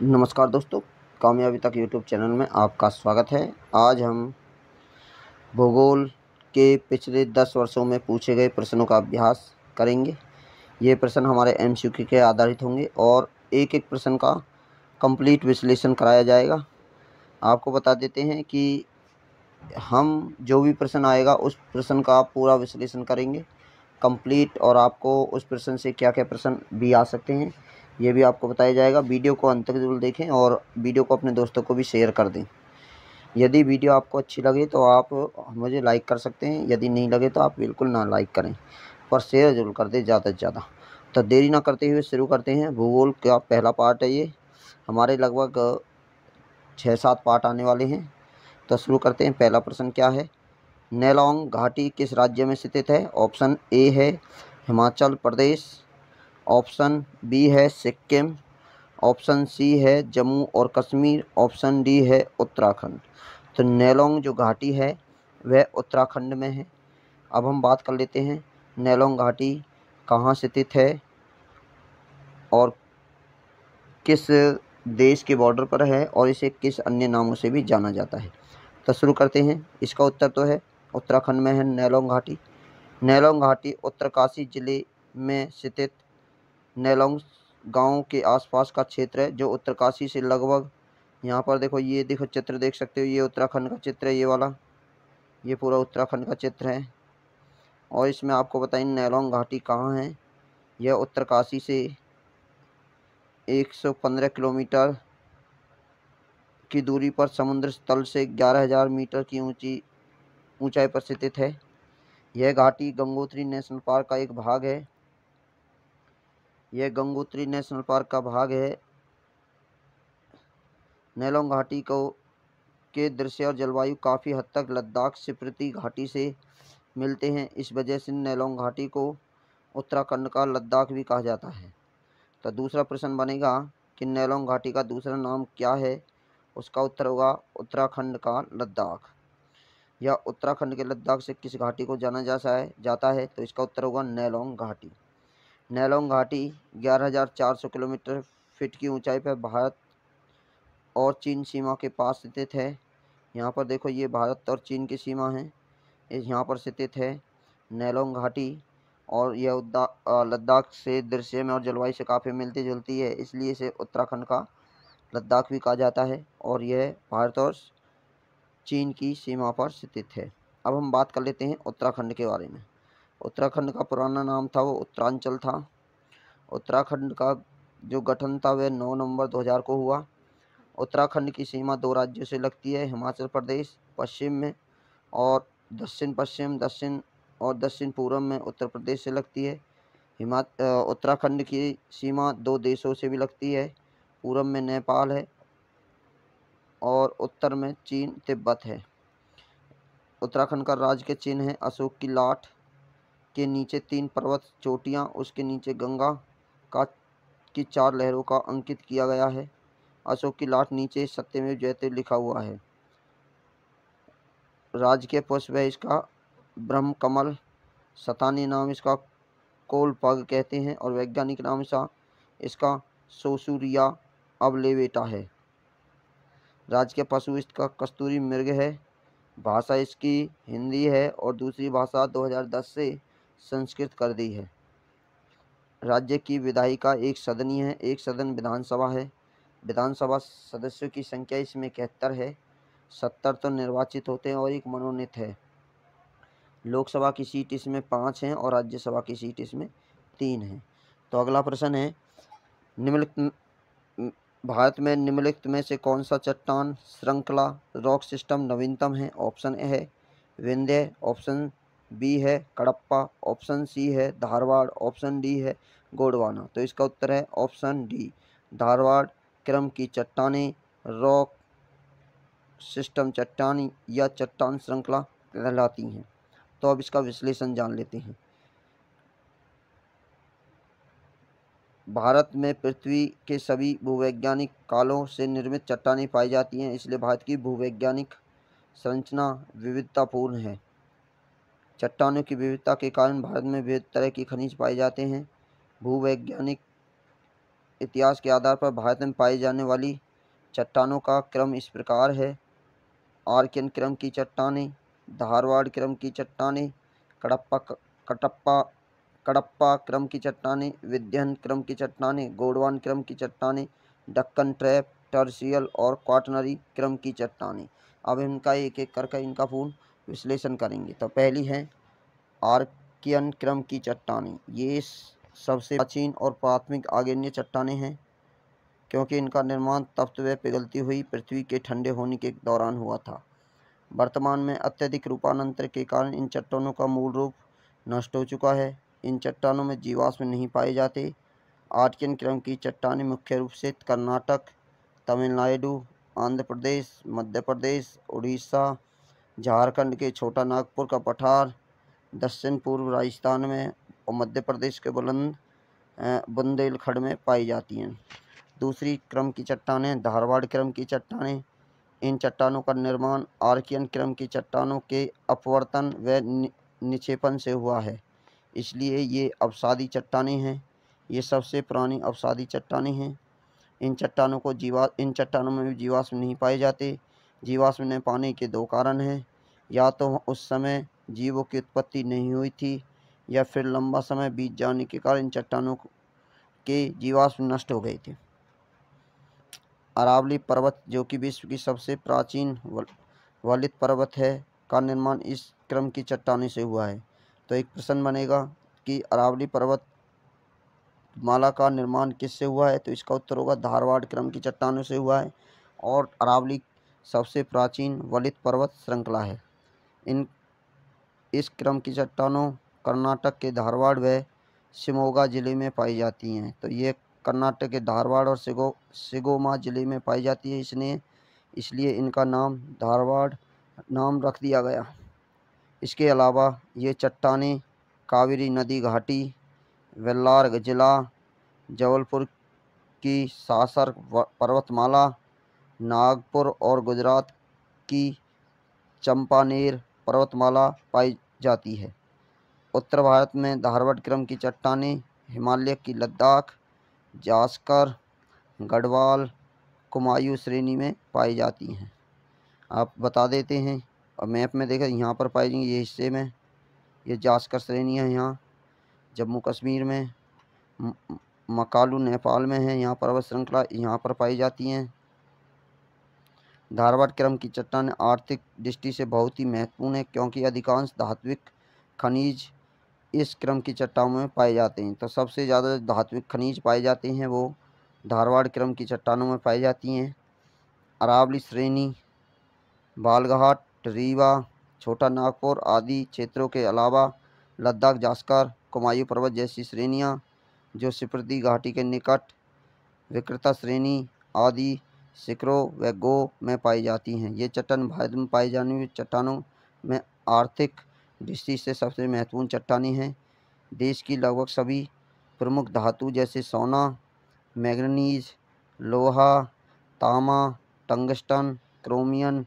नमस्कार दोस्तों कामयाबी तक यूट्यूब चैनल में आपका स्वागत है आज हम भूगोल के पिछले दस वर्षों में पूछे गए प्रश्नों का अभ्यास करेंगे ये प्रश्न हमारे एम के आधारित होंगे और एक एक प्रश्न का कंप्लीट विश्लेषण कराया जाएगा आपको बता देते हैं कि हम जो भी प्रश्न आएगा उस प्रश्न का पूरा विश्लेषण करेंगे कंप्लीट और आपको उस प्रश्न से क्या क्या प्रश्न भी आ सकते हैं ये भी आपको बताया जाएगा वीडियो को अंत तक जरूर देखें और वीडियो को अपने दोस्तों को भी शेयर कर दें यदि वीडियो आपको अच्छी लगे तो आप मुझे लाइक कर सकते हैं यदि नहीं लगे तो आप बिल्कुल ना लाइक करें पर शेयर जरूर कर दें ज़्यादा से ज़्यादा तो देरी ना करते हुए शुरू करते हैं भूगोल का पहला पार्ट है ये हमारे लगभग छः सात पार्ट आने वाले हैं तो शुरू करते हैं पहला प्रश्न क्या है नेलोंग घाटी किस राज्य में स्थित है ऑप्शन ए है हिमाचल प्रदेश ऑप्शन बी है सिक्किम ऑप्शन सी है जम्मू और कश्मीर ऑप्शन डी है उत्तराखंड तो नेलोंग जो घाटी है वह उत्तराखंड में है अब हम बात कर लेते हैं नेलोंग घाटी कहाँ स्थित है और किस देश के बॉर्डर पर है और इसे किस अन्य नामों से भी जाना जाता है तो शुरू करते हैं इसका उत्तर तो है उत्तराखंड में है नैलोंग घाटी नैलोंग घाटी उत्तरकाशी ज़िले में स्थित नेलोंग गांव के आसपास का क्षेत्र है जो उत्तरकाशी से लगभग यहाँ पर देखो ये देखो चित्र देख सकते हो ये उत्तराखंड का चित्र है ये वाला ये पूरा उत्तराखंड का चित्र है और इसमें आपको बताइए नेलोंग घाटी कहाँ है यह उत्तरकाशी से 115 किलोमीटर की दूरी पर समुद्र स्थल से 11000 मीटर की ऊंची ऊंचाई पर स्थित है यह घाटी गंगोत्री नेशनल पार्क का एक भाग है यह गंगोत्री नेशनल पार्क का भाग है नेलोंग घाटी को के दृश्य और जलवायु काफ़ी हद तक लद्दाख सिप्रति घाटी से मिलते हैं इस वजह से नेलोंग घाटी को उत्तराखंड का लद्दाख भी कहा जाता है तो दूसरा प्रश्न बनेगा कि नेलोंग घाटी का दूसरा नाम क्या है उसका उत्तर होगा उत्तराखंड का लद्दाख या उत्तराखंड के लद्दाख से किस घाटी को जाना जाता है जाता है तो इसका उत्तर होगा नेलोंग घाटी नैलोंग घाटी 11,400 किलोमीटर फिट की ऊंचाई पर भारत और चीन सीमा के पास स्थित है यहाँ पर देखो ये भारत और चीन की सीमा है यहाँ पर स्थित है नैलोंग घाटी और यह लद्दाख से दृश्य में और जलवायु से काफ़ी मिलती जुलती है इसलिए इसे उत्तराखंड का लद्दाख भी कहा जाता है और यह भारत और चीन की सीमा पर स्थित है अब हम बात कर लेते हैं उत्तराखंड के बारे में उत्तराखंड का पुराना नाम था वो उत्तरांचल था उत्तराखंड का जो गठन था वह 9 नवंबर 2000 को हुआ उत्तराखंड की सीमा दो राज्यों से लगती है हिमाचल प्रदेश पश्चिम में और दक्षिण पश्चिम दक्षिण और दक्षिण पूर्व में उत्तर प्रदेश से लगती है हिमा उत्तराखंड की सीमा दो देशों से भी लगती है पूर्व में नेपाल है और उत्तर में चीन तिब्बत है उत्तराखंड का राज्य के चिन्ह है अशोक की लाठ के नीचे तीन पर्वत चोटियाँ उसके नीचे गंगा का की चार लहरों का अंकित किया गया है अशोक की लाट नीचे सत्यमेव जयते लिखा हुआ है राज के पुष्प है इसका ब्रह्म कमल सतानी नाम इसका कोल पग कहते हैं और वैज्ञानिक नाम सा इसका सोसूरिया अवलेवेटा है राज के पशु इसका कस्तूरी मृग है भाषा इसकी हिंदी है और दूसरी भाषा 2010 से संस्कृत कर दी है राज्य की विधायिका एक सदनीय है एक सदन विधानसभा है विधानसभा सदस्यों की संख्या इसमें इकहत्तर है सत्तर तो निर्वाचित होते हैं और एक मनोनीत है लोकसभा की सीट इसमें पाँच हैं और राज्यसभा की सीट इसमें तीन है तो अगला प्रश्न है निम्नलिखित भारत में निम्नलिखित में से कौन सा चट्टान श्रृंखला रॉक सिस्टम नवीनतम है ऑप्शन ए है विंध्य ऑप्शन बी है कड़प्पा ऑप्शन सी है धारवाड़ ऑप्शन डी है गोडवाना तो इसका उत्तर है ऑप्शन डी धारवाड़ क्रम की चट्टाने रॉक सिस्टम चट्टान या चट्टान श्रृंखला कहलाती हैं तो अब इसका विश्लेषण जान लेते हैं भारत में पृथ्वी के सभी भूवैज्ञानिक कालों से निर्मित चट्टानें पाई जाती हैं इसलिए भारत की भूवैज्ञानिक संरचना विविधतापूर्ण है चट्टानों की विविधता के कारण भारत में विविध तरह के खनिज पाए जाते हैं भूवैज्ञानिक इतिहास के आधार पर भारत में पाई जाने वाली चट्टानों का क्रम इस प्रकार है आर्कियन क्रम की चट्टाने धारवाड़ क्रम की चट्टाने कड़प्पा कटप्पा कड़प्पा क्रम की चट्टाने विध्यन क्रम की चट्टाने गोडवान क्रम की चट्टाने डक्कन ट्रैप टर्सियल और क्वाटनरी क्रम की चट्टानें अब इनका एक एक करके इनका फूल विश्लेषण करेंगे तो पहली है आर्कियन क्रम की चट्टानें ये सबसे प्राचीन और प्राथमिक आग्नेय चट्टाने हैं क्योंकि इनका निर्माण तप्त व पिघलती हुई पृथ्वी के ठंडे होने के दौरान हुआ था वर्तमान में अत्यधिक रूपानंतर के कारण इन चट्टानों का मूल रूप नष्ट हो चुका है इन चट्टानों में जीवाश्म नहीं पाए जाते आर्कियन क्रम की चट्टाने मुख्य रूप से कर्नाटक तमिलनाडु आंध्र प्रदेश मध्य प्रदेश उड़ीसा झारखंड के छोटा नागपुर का पठार दक्षिण पूर्व राजस्थान में और मध्य प्रदेश के बुलंद बुंदेलखंड में पाई जाती हैं दूसरी क्रम की चट्टानें धारवाड़ क्रम की चट्टानें इन चट्टानों का निर्माण आर्कियन क्रम की चट्टानों के अपवर्तन व निक्षेपण से हुआ है इसलिए ये अवसादी चट्टानें हैं ये सबसे पुरानी अवसादी चट्टानें हैं इन चट्टानों को जीवा इन चट्टानों में जीवाश्म नहीं पाए जाते जीवाश्म न पाने के दो कारण हैं या तो उस समय जीवों की उत्पत्ति नहीं हुई थी या फिर लंबा समय बीत जाने के कारण इन चट्टानों के जीवाश्म नष्ट हो गए थे अरावली पर्वत जो कि विश्व की सबसे प्राचीन वलित पर्वत है का निर्माण इस क्रम की चट्टानी से हुआ है तो एक प्रश्न बनेगा कि अरावली पर्वत माला का निर्माण किससे हुआ है तो इसका उत्तर होगा धारवाड़ क्रम की चट्टानों से हुआ है और अरावली सबसे प्राचीन वलित पर्वत श्रृंखला है इन इस क्रम की चट्टानों कर्नाटक के धारवाड़ व शिमोगा जिले में पाई जाती हैं तो ये कर्नाटक के धारवाड़ और सिगो सिगोमा जिले में पाई जाती है इसने इसलिए इनका नाम धारवाड़ नाम रख दिया गया इसके अलावा ये चट्टाने कावेरी नदी घाटी वेल्लार जिला जबलपुर की सासर पर्वतमाला नागपुर और गुजरात की चंपानेर पर्वतमाला पाई जाती है उत्तर भारत में धारवट क्रम की चट्टाने हिमालय की लद्दाख जास्कर गढ़वाल कुमायूं श्रेणी में पाई जाती हैं आप बता देते हैं और मैप में देखें यहाँ पर पाई जाएंगी ये हिस्से में ये जास्कर श्रेणी है यहाँ जम्मू कश्मीर में मकालू नेपाल में है यहाँ पर्वत श्रृंखला यहाँ पर पाई जाती हैं धारवाड़ क्रम की चट्टान आर्थिक दृष्टि से बहुत ही महत्वपूर्ण है क्योंकि अधिकांश धात्विक खनिज इस क्रम की चट्टानों में पाए जाते हैं तो सबसे ज़्यादा धात्विक खनिज पाए जाते हैं वो धारवाड़ क्रम की चट्टानों में पाई जाती हैं अरावली श्रेणी बालघाट रीवा छोटा नागपुर आदि क्षेत्रों के अलावा लद्दाख जास्कर कुमायू पर्वत जैसी श्रेणियाँ जो सिप्रदी घाटी के निकट विक्रता श्रेणी आदि सिकरों व गो में पाई जाती हैं ये चट्टान भारत में पाई जाने वाली चट्टानों में आर्थिक दृष्टि से सबसे महत्वपूर्ण चट्टानी हैं देश की लगभग सभी प्रमुख धातु जैसे सोना मैगनीज लोहा तामा टंगस्टन क्रोमियन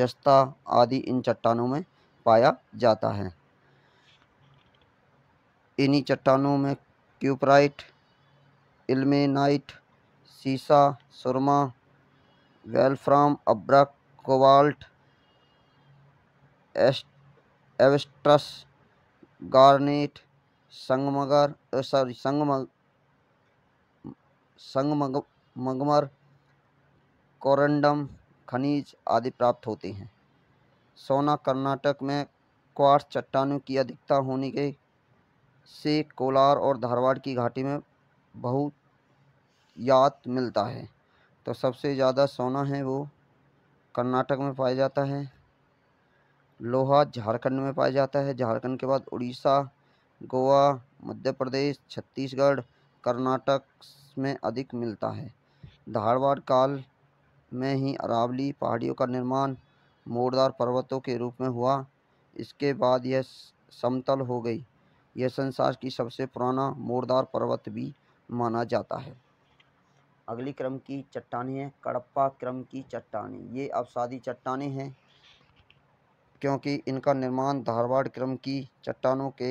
जस्ता आदि इन चट्टानों में पाया जाता है इन्हीं चट्टानों में क्यूपराइट इल्मेनाइट सीसा सुरमा वेलफ्राम अब्रा कोवाल्ट एवेस्ट्रस गार्नेट संगमगर सॉरी संगमग संगमग मगमर कोरंडम खनिज आदि प्राप्त होते हैं सोना कर्नाटक में क्वार्ट चट्टानों की अधिकता होने के से कोलार और धारवाड़ की घाटी में बहुत याद मिलता है तो सबसे ज़्यादा सोना है वो कर्नाटक में पाया जाता है लोहा झारखंड में पाया जाता है झारखंड के बाद उड़ीसा गोवा मध्य प्रदेश छत्तीसगढ़ कर्नाटक में अधिक मिलता है धारवाड़ काल में ही अरावली पहाड़ियों का निर्माण मोड़दार पर्वतों के रूप में हुआ इसके बाद यह समतल हो गई यह संसार की सबसे पुराना मोड़दार पर्वत भी माना जाता है अगली क्रम की चट्टानें हैं कड़प्पा क्रम की चट्टानें ये अवसादी चट्टानें हैं क्योंकि इनका निर्माण धारवाड़ क्रम की चट्टानों के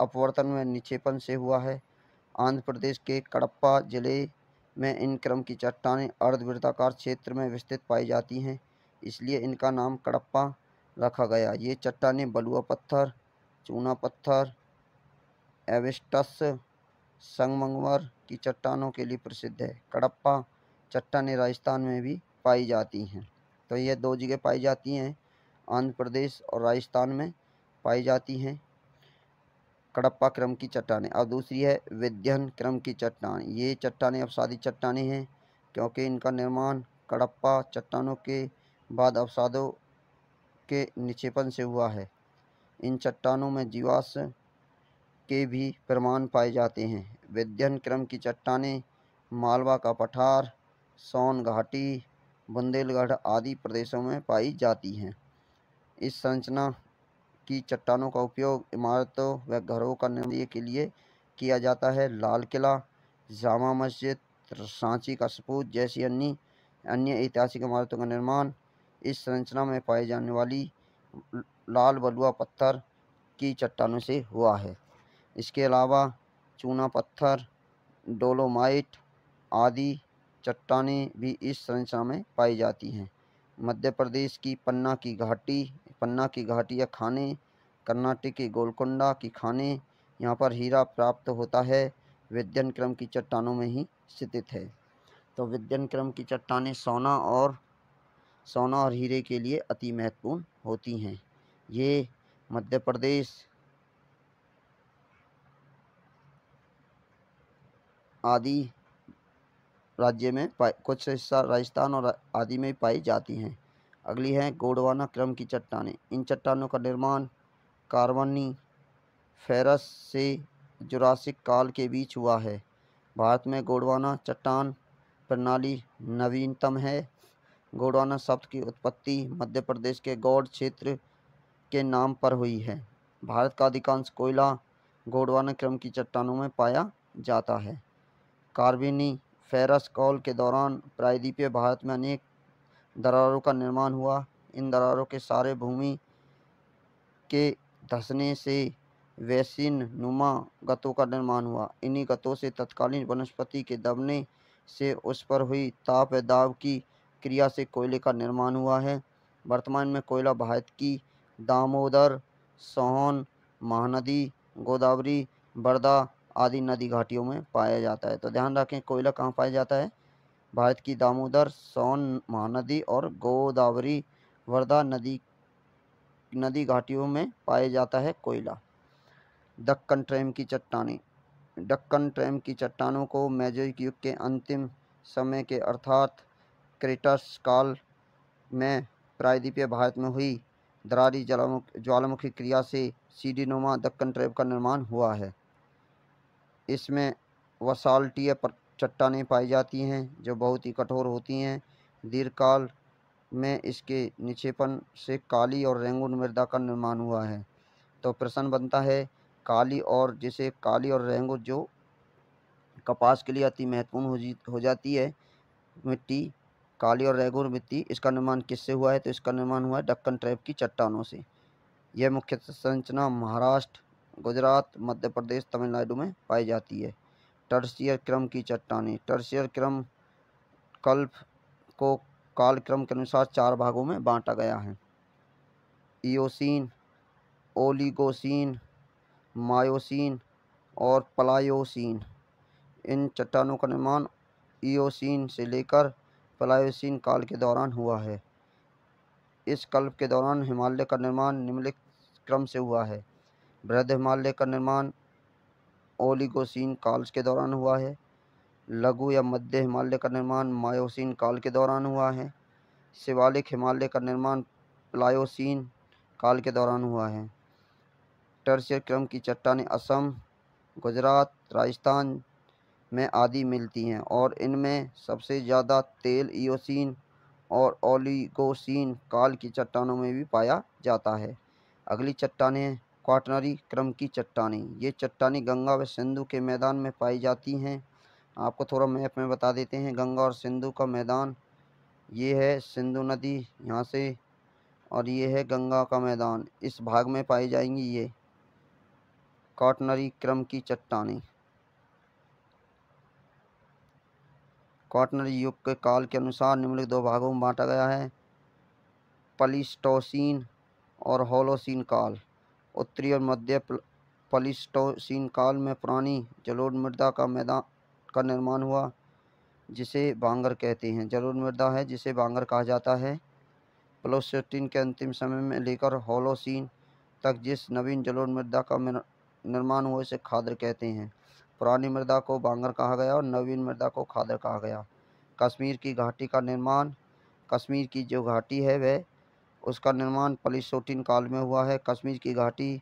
अपवर्तन में निक्षेपण से हुआ है आंध्र प्रदेश के कड़प्पा जिले में इन क्रम की चट्टानें अर्धवृत्ताकार क्षेत्र में विस्तृत पाई जाती हैं इसलिए इनका नाम कड़प्पा रखा गया ये चट्टानें बलुआ पत्थर चूना पत्थर एविस्टस संगमंगमर की चट्टानों के लिए प्रसिद्ध है कड़प्पा चट्टानें राजस्थान में भी पाई जाती हैं तो यह दो जगह पाई जाती हैं आंध्र प्रदेश और राजस्थान में पाई जाती हैं कड़प्पा क्रम की चट्टानें और दूसरी है विध्यन क्रम की चट्टान ये चट्टानें अवसादी चट्टानें हैं क्योंकि इनका निर्माण कड़प्पा चट्टानों के बाद अवसादों के निक्षेपण से हुआ है इन चट्टानों में जीवाश्म के भी प्रमाण पाए जाते हैं क्रम की चट्टाने मालवा का पठार सोन घाटी बुंदेलगढ़ आदि प्रदेशों में पाई जाती हैं इस संरचना की चट्टानों का उपयोग इमारतों व घरों का निर्माण के लिए किया जाता है लाल किला जामा मस्जिद सांची का सपूत जैसी अन्य अन्य ऐतिहासिक इमारतों का निर्माण इस संरचना में पाई जाने वाली लाल बलुआ पत्थर की चट्टानों से हुआ है इसके अलावा चूना पत्थर डोलोमाइट आदि चट्टाने भी इस संरचना में पाई जाती हैं मध्य प्रदेश की पन्ना की घाटी पन्ना की घाटी या खाने कर्नाटक के गोलकुंडा की खाने यहाँ पर हीरा प्राप्त होता है विद्यन क्रम की चट्टानों में ही स्थित है तो विद्यन क्रम की चट्टाने सोना और सोना और हीरे के लिए अति महत्वपूर्ण होती हैं ये मध्य प्रदेश आदि राज्य में कुछ हिस्सा राजस्थान और आदि में पाई जाती हैं अगली है गोडवाना क्रम की चट्टानें इन चट्टानों का निर्माण कार्बनी फेरस से जुरासिक काल के बीच हुआ है भारत में गोडवाना चट्टान प्रणाली नवीनतम है गोडवाना शब्द की उत्पत्ति मध्य प्रदेश के गौड़ क्षेत्र के नाम पर हुई है भारत का अधिकांश कोयला गोडवाना क्रम की चट्टानों में पाया जाता है कार्बिनी फेरस कॉल के दौरान प्रायद्वीपीय भारत में अनेक दरारों का निर्माण हुआ इन दरारों के सारे भूमि के धसने से वैसिन नुमा गतों का निर्माण हुआ इन्हीं गतों से तत्कालीन वनस्पति के दबने से उस पर हुई ताप दाब की क्रिया से कोयले का निर्माण हुआ है वर्तमान में कोयला भारत की दामोदर सोहन महानदी गोदावरी बर्दा आदि नदी घाटियों में पाया जाता है तो ध्यान रखें कोयला कहाँ पाया जाता है भारत की दामोदर सोन महानदी और गोदावरी वर्धा नदी नदी घाटियों में पाया जाता है कोयला दक्कन ट्रेम की चट्टानी दक्कन ट्रेम की चट्टानों को मैजिक युग के अंतिम समय के अर्थात क्रेटस काल में प्रायद्वीपीय भारत में हुई दरारी ज्वालामुखी क्रिया से सीडीनोमा दक्कन ट्रेम का निर्माण हुआ है इसमें वसाल्टीय चट्टानें पाई जाती हैं जो बहुत ही कठोर होती हैं दीर्घकाल में इसके निक्षेपण से काली और रेंगून मृदा का निर्माण हुआ है तो प्रश्न बनता है काली और जिसे काली और रेंगून जो कपास के लिए अति महत्वपूर्ण हो जाती है मिट्टी काली और रेगुर मिट्टी इसका निर्माण किससे हुआ है तो इसका निर्माण हुआ है डक्कन ट्रैप की चट्टानों से यह मुख्य संरचना महाराष्ट्र गुजरात मध्य प्रदेश तमिलनाडु में पाई जाती है टर्सियर क्रम की चट्टानें टर्सियर क्रम कल्प को कालक्रम के अनुसार चार भागों में बांटा गया है ईओसिन ओलिगोसिन मायोसिन और पलायोसिन इन चट्टानों का निर्माण ईओसिन से लेकर पलायोसिन काल के दौरान हुआ है इस कल्प के दौरान हिमालय का निर्माण निम्नलिखित क्रम से हुआ है बृहद हिमालय का निर्माण ओलिगोसिन काल के दौरान हुआ है लघु या मध्य हिमालय का निर्माण मायोसिन काल के दौरान हुआ है शिवालिक हिमालय का निर्माण प्लायोसिन काल के दौरान हुआ है टर्सियर क्रम की चट्टाने असम गुजरात राजस्थान में आदि मिलती हैं और इनमें सबसे ज़्यादा तेल ईओसिन और ओलिगोसिन काल की चट्टानों में भी पाया जाता है अगली चट्टाने क्वाटनरी क्रम की चट्टानें ये चट्टानें गंगा व सिंधु के मैदान में पाई जाती हैं आपको थोड़ा मैप में बता देते हैं गंगा और सिंधु का मैदान ये है सिंधु नदी यहाँ से और ये है गंगा का मैदान इस भाग में पाई जाएंगी ये क्वाटनरी क्रम की चट्टानें क्वाटनरी युग के काल के अनुसार निम्नलिखित दो भागों में बांटा गया है पलिस्टोसिन और होलोसिन काल उत्तरी और मध्य पलिस्टोसिन काल में पुरानी जलोढ़ मृदा का मैदान का निर्माण हुआ जिसे बांगर कहते हैं जलोढ़ मृदा है जिसे बांगर कहा जाता है प्लोसिन के अंतिम समय में लेकर होलोसिन तक जिस नवीन जलोढ़ मृदा का निर्माण हुआ उसे खादर कहते हैं पुरानी मृदा को बांगर कहा गया और नवीन मृदा को खादर कहा गया कश्मीर की घाटी का निर्माण कश्मीर की जो घाटी है वह उसका निर्माण पलिसोटिन काल में हुआ है कश्मीर की घाटी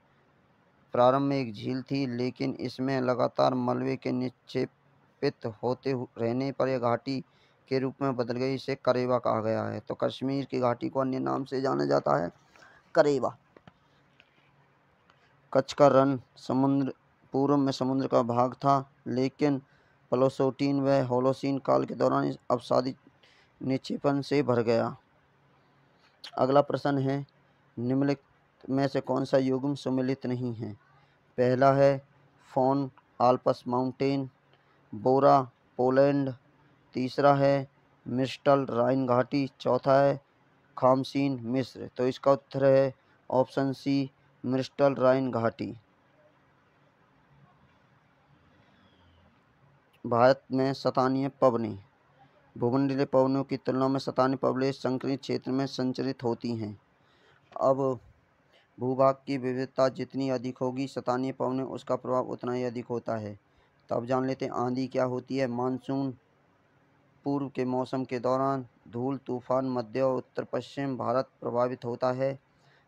प्रारंभ में एक झील थी लेकिन इसमें लगातार मलबे के निक्षेपित होते रहने पर यह घाटी के रूप में बदल गई इसे करेवा कहा गया है तो कश्मीर की घाटी को अन्य नाम से जाना जाता है करेवा कच्छ का रन समुद्र पूर्व में समुद्र का भाग था लेकिन पलोसोटीन व होलोसिन काल के दौरान इस अवसादी निक्षेपण से भर गया अगला प्रश्न है निम्नलिखित में से कौन सा युग्म सम्मिलित नहीं है पहला है foehn Alps mountain bora Poland तीसरा है मिस्टल राइन घाटी चौथा है खामसीन मिस्र तो इसका उत्तर है ऑप्शन सी मिस्टल राइन घाटी भारत में स्थानीय पबनी भूमंडलीय पवनों की तुलना में सतानी पवले संकरी क्षेत्र में संचरित होती हैं अब भूभाग की विविधता जितनी अधिक होगी सतानी पवन उसका प्रभाव उतना ही अधिक होता है तब तो जान लेते हैं आंधी क्या होती है मानसून पूर्व के मौसम के दौरान धूल तूफान मध्य और उत्तर पश्चिम भारत प्रभावित होता है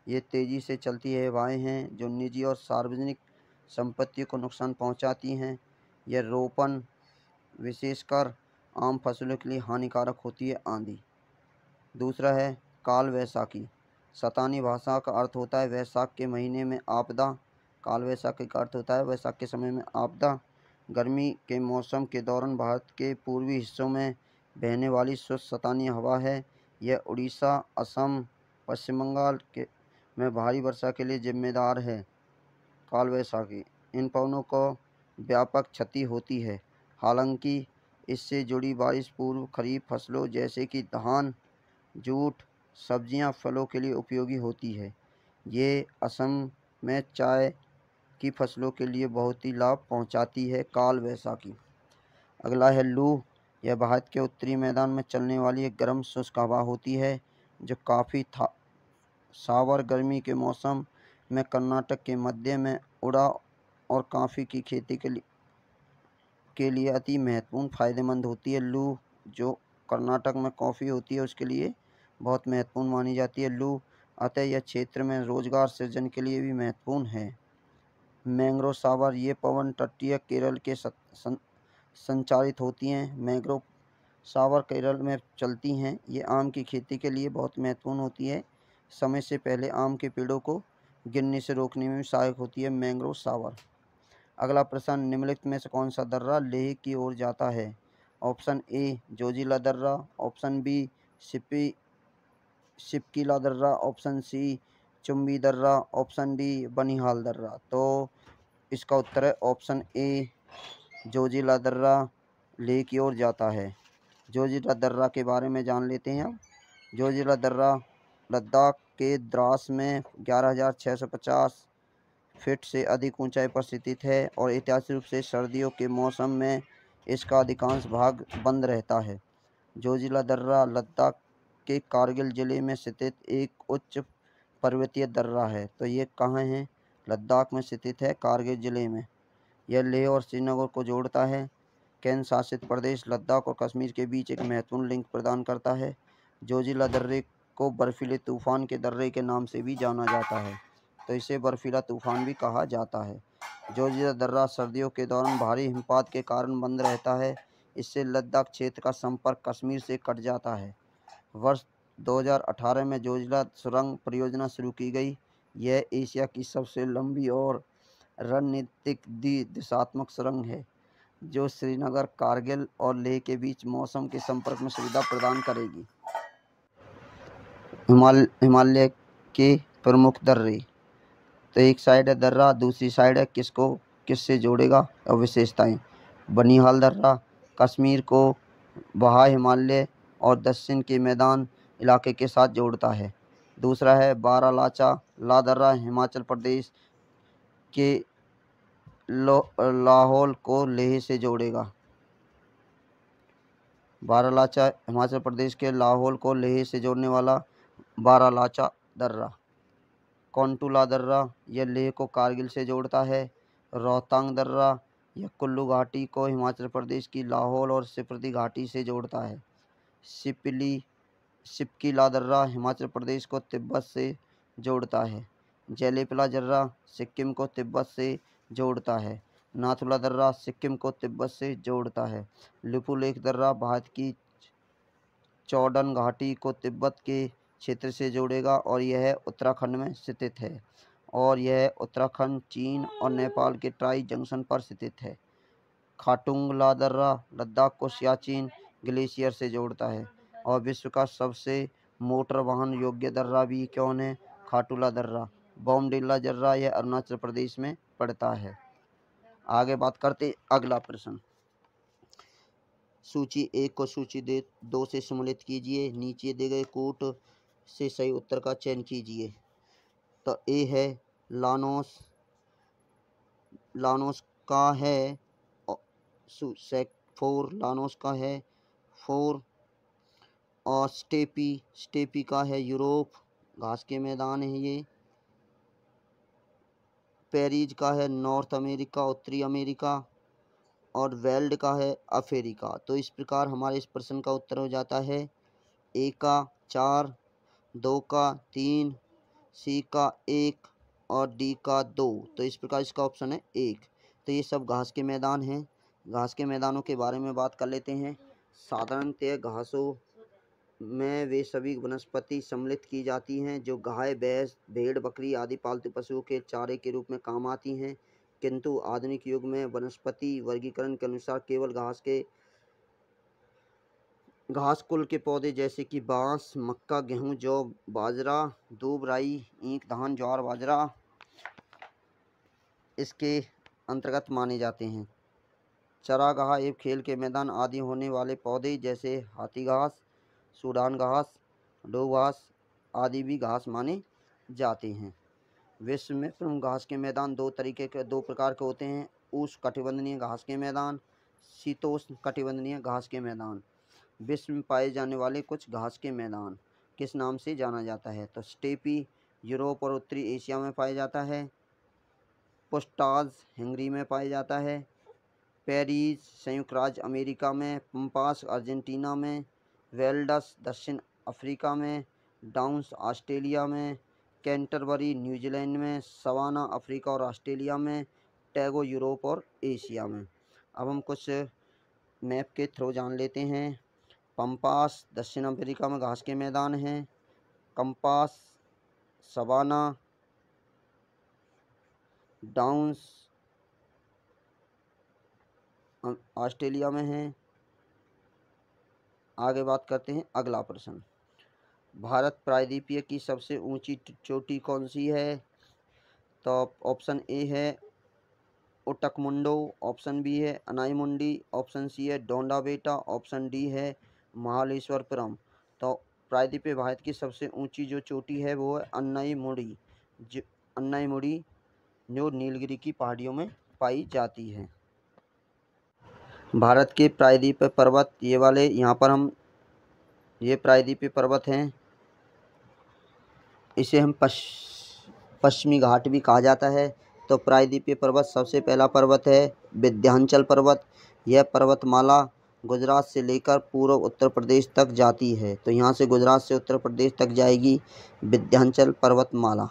ये तेज़ी से चलती हवाएँ हैं जो निजी और सार्वजनिक संपत्ति को नुकसान पहुंचाती हैं यह रोपण विशेषकर आम फसलों के लिए हानिकारक होती है आंधी दूसरा है काल वैसाखी सतानी भाषा का अर्थ होता है वैसाख के महीने में आपदा काल वैसाखी का अर्थ होता है वैसाख के समय में आपदा गर्मी के मौसम के दौरान भारत के पूर्वी हिस्सों में बहने वाली स्वच्छ सतानी हवा है यह उड़ीसा असम पश्चिम बंगाल के में भारी वर्षा के लिए जिम्मेदार है काल वैसाखी इन पवनों को व्यापक क्षति होती है हालांकि इससे जुड़ी बारिश पूर्व खरीफ फसलों जैसे कि धान जूट सब्जियां फलों के लिए उपयोगी होती है ये असम में चाय की फसलों के लिए बहुत ही लाभ पहुंचाती है काल वैसाखी अगला है लू यह भारत के उत्तरी मैदान में चलने वाली एक गर्म शुष्क हवा होती है जो काफ़ी था सावर गर्मी के मौसम में कर्नाटक के मध्य में उड़ा और काफ़ी की खेती के लिए के लिए अति महत्वपूर्ण फ़ायदेमंद होती है लू जो कर्नाटक में कॉफ़ी होती है उसके लिए बहुत महत्वपूर्ण मानी जाती है लू अतः यह क्षेत्र में रोजगार सृजन के लिए भी महत्वपूर्ण है मैंग्रोव सावर ये पवन तटीय केरल के संचालित होती हैं मैंग्रोव सावर केरल में चलती हैं ये आम की खेती के लिए बहुत महत्वपूर्ण होती है समय से पहले आम के पेड़ों को गिरने से रोकने में सहायक होती है मैंग्रोव सावर अगला प्रश्न निम्नलिखित में से कौन सा दर्रा लेह की ओर जाता है ऑप्शन ए जोजिला दर्रा ऑप्शन बी सिपी सिपकीला दर्रा ऑप्शन सी चुम्बी दर्रा ऑप्शन डी बनिहाल दर्रा तो इसका उत्तर है ऑप्शन ए जोजिला दर्रा लेह की ओर जाता है जोजिला दर्रा के बारे में जान लेते हैं जोजिला दर्रा लद्दाख के द्रास में ग्यारह हज़ार छः सौ पचास फीट से अधिक ऊंचाई पर स्थित है और ऐतिहासिक रूप से सर्दियों के मौसम में इसका अधिकांश भाग बंद रहता है जोजिला दर्रा लद्दाख के कारगिल ज़िले में स्थित एक उच्च पर्वतीय दर्रा है तो ये कहाँ है लद्दाख में स्थित है कारगिल ज़िले में यह लेह और श्रीनगर को जोड़ता है केंद्र शासित प्रदेश लद्दाख और कश्मीर के बीच एक महत्वपूर्ण लिंक प्रदान करता है जोजिला दर्रे को बर्फीले तूफान के दर्रे के नाम से भी जाना जाता है तो इसे बर्फीला तूफ़ान भी कहा जाता है जोजिला दर्रा सर्दियों के दौरान भारी हिमपात के कारण बंद रहता है इससे लद्दाख क्षेत्र का संपर्क कश्मीर से कट जाता है वर्ष 2018 में जोजिला सुरंग परियोजना शुरू की गई यह एशिया की सबसे लंबी और रणनीतिक दि दिशात्मक सुरंग है जो श्रीनगर कारगिल और लेह के बीच मौसम के संपर्क में सुविधा प्रदान करेगी हिमालय के प्रमुख दर्रे तो एक साइड है दर्रा दूसरी साइड है किसको किससे जोड़ेगा और विशेषताएँ बनिहाल दर्रा कश्मीर को बहा हिमालय और दक्षिण के मैदान इलाके के साथ जोड़ता है दूसरा है बारा लाचा ला दर्रा हिमाचल प्रदेश के लाहौल को लेह से जोड़ेगा बारा लाचा हिमाचल प्रदेश के लाहौल को लेह से जोड़ने वाला बारा लाचा दर्रा कौनटूला दर्रा यह लेह को कारगिल से जोड़ता है रोहतांग दर्रा यह कुल्लू घाटी को हिमाचल प्रदेश की लाहौल और सिपरती घाटी से जोड़ता है सिपली सिपकीला दर्रा हिमाचल प्रदेश को तिब्बत से जोड़ता है जैलेपला दर्रा सिक्किम को तिब्बत से जोड़ता है नाथुला दर्रा सिक्किम को तिब्बत से जोड़ता है लिपुलेख दर्रा भारत की चौडन घाटी को तिब्बत के क्षेत्र से जोड़ेगा और यह उत्तराखंड में स्थित है और यह उत्तराखंड चीन और नेपाल के ट्राई जंक्शन पर स्थित है खाटुंग लादर्रा लद्दाख को सियाचिन ग्लेशियर से जोड़ता है और विश्व का सबसे मोटर वाहन योग्य दर्रा भी क्यों है खाटूला दर्रा बॉमडिल्ला दर्रा यह अरुणाचल प्रदेश में पड़ता है आगे बात करते अगला प्रश्न सूची एक को सूची दे दो से सम्मिलित कीजिए नीचे दिए गए कोट से सही उत्तर का चयन कीजिए तो ए है लानोस लानोस का है फोर लानोस का है फोर और स्टेपी स्टेपी का है यूरोप घास के मैदान है ये पेरिज का है नॉर्थ अमेरिका उत्तरी अमेरिका और वेल्ड का है अफ्रीका तो इस प्रकार हमारे इस प्रश्न का उत्तर हो जाता है ए का चार दो का तीन सी का एक और डी का दो तो इस प्रकार इसका ऑप्शन है एक तो ये सब घास के मैदान हैं घास के मैदानों के बारे में बात कर लेते हैं साधारणतः घासों में वे सभी वनस्पति सम्मिलित की जाती हैं जो गाय भैंस भेड़ बकरी आदि पालतू पशुओं के चारे के रूप में काम आती हैं किंतु आधुनिक युग में वनस्पति वर्गीकरण के अनुसार केवल घास के घास कुल के पौधे जैसे कि बांस मक्का गेहूं जौ बाजरा दूब राई ईख धान ज्वार बाजरा इसके अंतर्गत माने जाते हैं चरागाह एवं खेल के मैदान आदि होने वाले पौधे जैसे हाथी घास सूडान घास डो घास आदि भी घास माने जाते हैं विश्व में प्रमुख घास के मैदान दो तरीके के दो प्रकार के होते हैं उष्ण कटिबंधनीय घास के मैदान शीतोष्ण कटिबंधनीय घास के मैदान विश्व में पाए जाने वाले कुछ घास के मैदान किस नाम से जाना जाता है तो स्टेपी यूरोप और उत्तरी एशिया में पाया जाता है पोस्टाज हंगरी में पाया जाता है पेरिस संयुक्त राज्य अमेरिका में पम्पास अर्जेंटीना में वेल्डस दक्षिण अफ्रीका में डाउंस ऑस्ट्रेलिया में कैंटरबरी न्यूजीलैंड में सवाना अफ्रीका और ऑस्ट्रेलिया में टैगो यूरोप और एशिया में अब हम कुछ मैप के थ्रू जान लेते हैं पम्पास दक्षिण अफ्रीका में घास के मैदान हैं कंपास सवाना डाउन्स अं, ऑस्ट्रेलिया में हैं आगे बात करते हैं अगला प्रश्न भारत प्रायद्वीपीय की सबसे ऊंची चोटी कौन सी है तो ऑप्शन ए है ओटकमुंडो ऑप्शन बी है अनाईमुंडी ऑप्शन सी है डोंडा बेटा ऑप्शन डी है महालेश्वरपुरम तो प्रायद्वीप भारत की सबसे ऊंची जो चोटी है वो है अन्नाई मुड़ी जो अन्नई मुड़ी जो नीलगिरी की पहाड़ियों में पाई जाती है भारत के प्रायद्वीप पर्वत ये वाले यहाँ पर हम ये प्रायद्वीप पर्वत हैं इसे हम पश पश्चिमी घाट भी कहा जाता है तो प्रायद्वीप पर्वत सबसे पहला पर्वत है विध्यांचल पर्वत यह पर्वतमाला गुजरात से लेकर पूर्व उत्तर प्रदेश तक जाती है तो यहाँ से गुजरात से उत्तर प्रदेश तक जाएगी विंध्याचल पर्वतमाला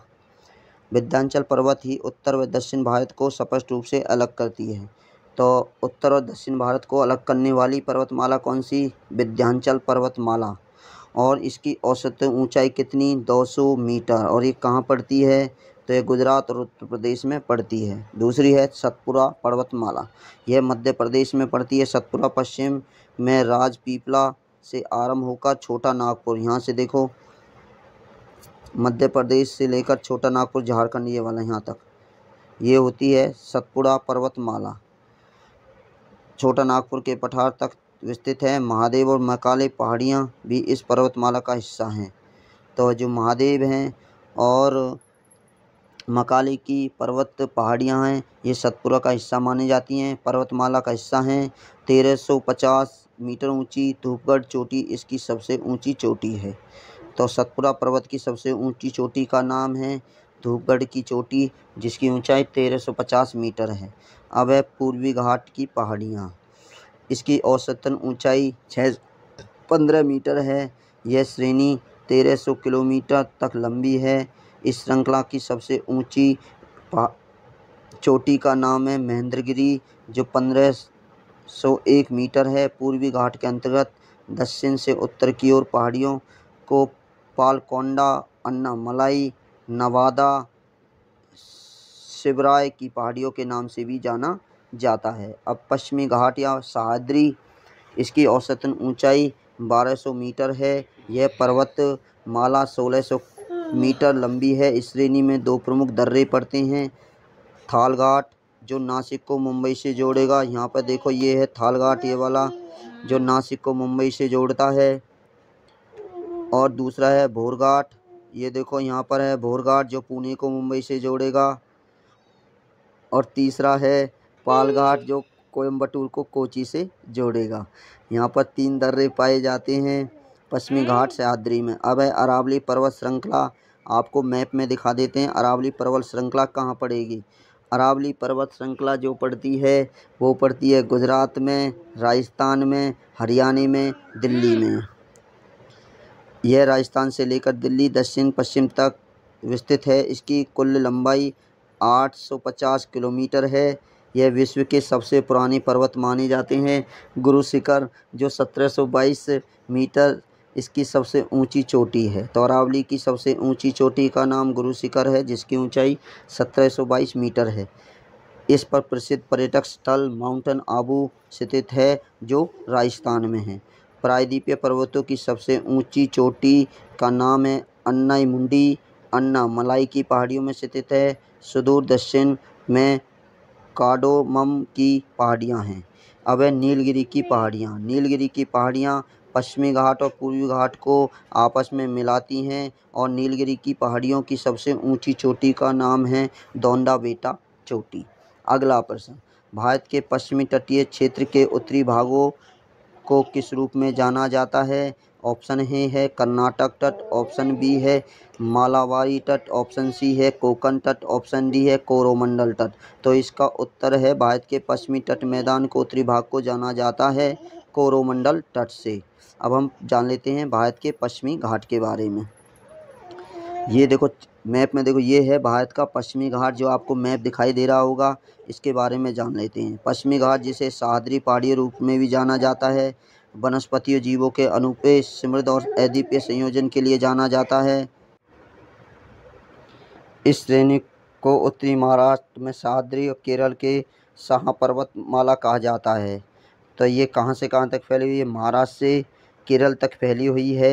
विंध्याचल पर्वत ही उत्तर व दक्षिण भारत को स्पष्ट रूप से अलग करती है तो उत्तर और दक्षिण भारत को अलग करने वाली पर्वतमाला कौन सी विंध्याचल पर्वतमाला और इसकी औसत ऊंचाई कितनी 200 मीटर और ये कहाँ पड़ती है तो ये गुजरात और उत्तर प्रदेश में पड़ती है दूसरी है सतपुरा पर्वतमाला यह मध्य प्रदेश में पड़ती है सतपुरा पश्चिम में राजपीपला से आरंभ होकर छोटा नागपुर यहाँ से देखो मध्य प्रदेश से लेकर छोटा नागपुर झारखंड ये वाला यहाँ तक ये होती है सतपुरा पर्वतमाला छोटा नागपुर के पठार तक विस्तृत है महादेव और मकाले पहाड़ियाँ भी इस पर्वतमाला का हिस्सा हैं तो जो महादेव हैं और मकाली की पर्वत पहाड़ियाँ हैं ये सतपुरा का हिस्सा मानी जाती हैं पर्वतमाला का हिस्सा हैं तेरह सौ पचास मीटर ऊंची धूपगढ़ चोटी इसकी सबसे ऊंची चोटी है तो सतपुरा पर्वत की सबसे ऊंची चोटी का नाम है धूपगढ़ की चोटी जिसकी ऊंचाई 1350 मीटर है अब है पूर्वी घाट की पहाड़ियाँ इसकी औसतन ऊंचाई छः पंद्रह मीटर है यह श्रेणी सौ किलोमीटर तक लंबी है इस श्रृंखला की सबसे ऊंची चोटी का नाम है महेंद्रगिरी जो पंद्रह सौ एक मीटर है पूर्वी घाट के अंतर्गत दक्षिण से उत्तर की ओर पहाड़ियों को पालकोंडा अन्ना मलाई नवादा शिवराय की पहाड़ियों के नाम से भी जाना जाता है अब पश्चिमी घाट या सहाद्री इसकी औसतन ऊंचाई 1200 मीटर है यह पर्वत माला सोलह मीटर लंबी है इस श्रेणी में दो प्रमुख दर्रे पड़ते हैं थाल जो नासिक को मुंबई से जोड़ेगा यहाँ पर देखो ये है थाल ये वाला जो नासिक को मुंबई से जोड़ता है और दूसरा है भोरघाट ये देखो यहाँ पर है भोरघाट जो पुणे को मुंबई से जोड़ेगा और तीसरा है पालघाट जो कोयम्बटूर को कोची से जोड़ेगा यहाँ पर तीन दर्रे पाए जाते हैं पश्चिमी घाट से आद्री में अब है अरावली पर्वत श्रृंखला आपको मैप में दिखा देते हैं अरावली पर्वत श्रृंखला कहाँ पड़ेगी अरावली पर्वत श्रृंखला जो पड़ती है वो पड़ती है गुजरात में राजस्थान में हरियाणा में दिल्ली में यह राजस्थान से लेकर दिल्ली दक्षिण पश्चिम तक विस्तृत है इसकी कुल लंबाई 850 किलोमीटर है यह विश्व के सबसे पुराने पर्वत माने जाते हैं गुरु शिखर जो 1722 मीटर इसकी सबसे ऊंची चोटी है तौरावली की सबसे ऊंची चोटी का नाम गुरु शिखर है जिसकी ऊंचाई 1722 मीटर है इस पर प्रसिद्ध पर्यटक स्थल माउंटेन आबू स्थित है जो राजस्थान में है प्रायद्वीपीय पर्वतों की सबसे ऊंची चोटी का नाम है अन्नाई मुंडी अन्ना मलाई की पहाड़ियों में स्थित है सुदूर दक्षिण में काडोम की पहाड़ियाँ हैं अब है नीलगिरी की पहाड़ियाँ नीलगिरी की पहाड़ियाँ पश्चिमी घाट और पूर्वी घाट को आपस में मिलाती हैं और नीलगिरी की पहाड़ियों की सबसे ऊंची चोटी का नाम है दौंडा बेटा चोटी अगला प्रश्न भारत के पश्चिमी तटीय क्षेत्र के उत्तरी भागों को किस रूप में जाना जाता है ऑप्शन ए है कर्नाटक तट ऑप्शन बी है मालावारी तट ऑप्शन सी है कोकन तट ऑप्शन डी है कोरोमंडल तट तो इसका उत्तर है भारत के पश्चिमी तट मैदान को उत्तरी भाग को जाना जाता है कोरोमंडल तट से अब हम जान लेते हैं भारत के पश्चिमी घाट के बारे में ये देखो मैप में देखो ये है भारत का पश्चिमी घाट जो आपको मैप दिखाई दे रहा होगा इसके बारे में जान लेते हैं पश्चिमी घाट जिसे सादरी पहाड़ी रूप में भी जाना जाता है वनस्पति और जीवों के अनुपे समृद्ध और अद्वितीय संयोजन के लिए जाना जाता है इस श्रेणी को उत्तरी महाराष्ट्र में सादरी और केरल के शाह पर्वतमाला कहा जाता है तो ये कहाँ से कहाँ तक फैली हुई है महाराष्ट्र से केरल तक फैली हुई है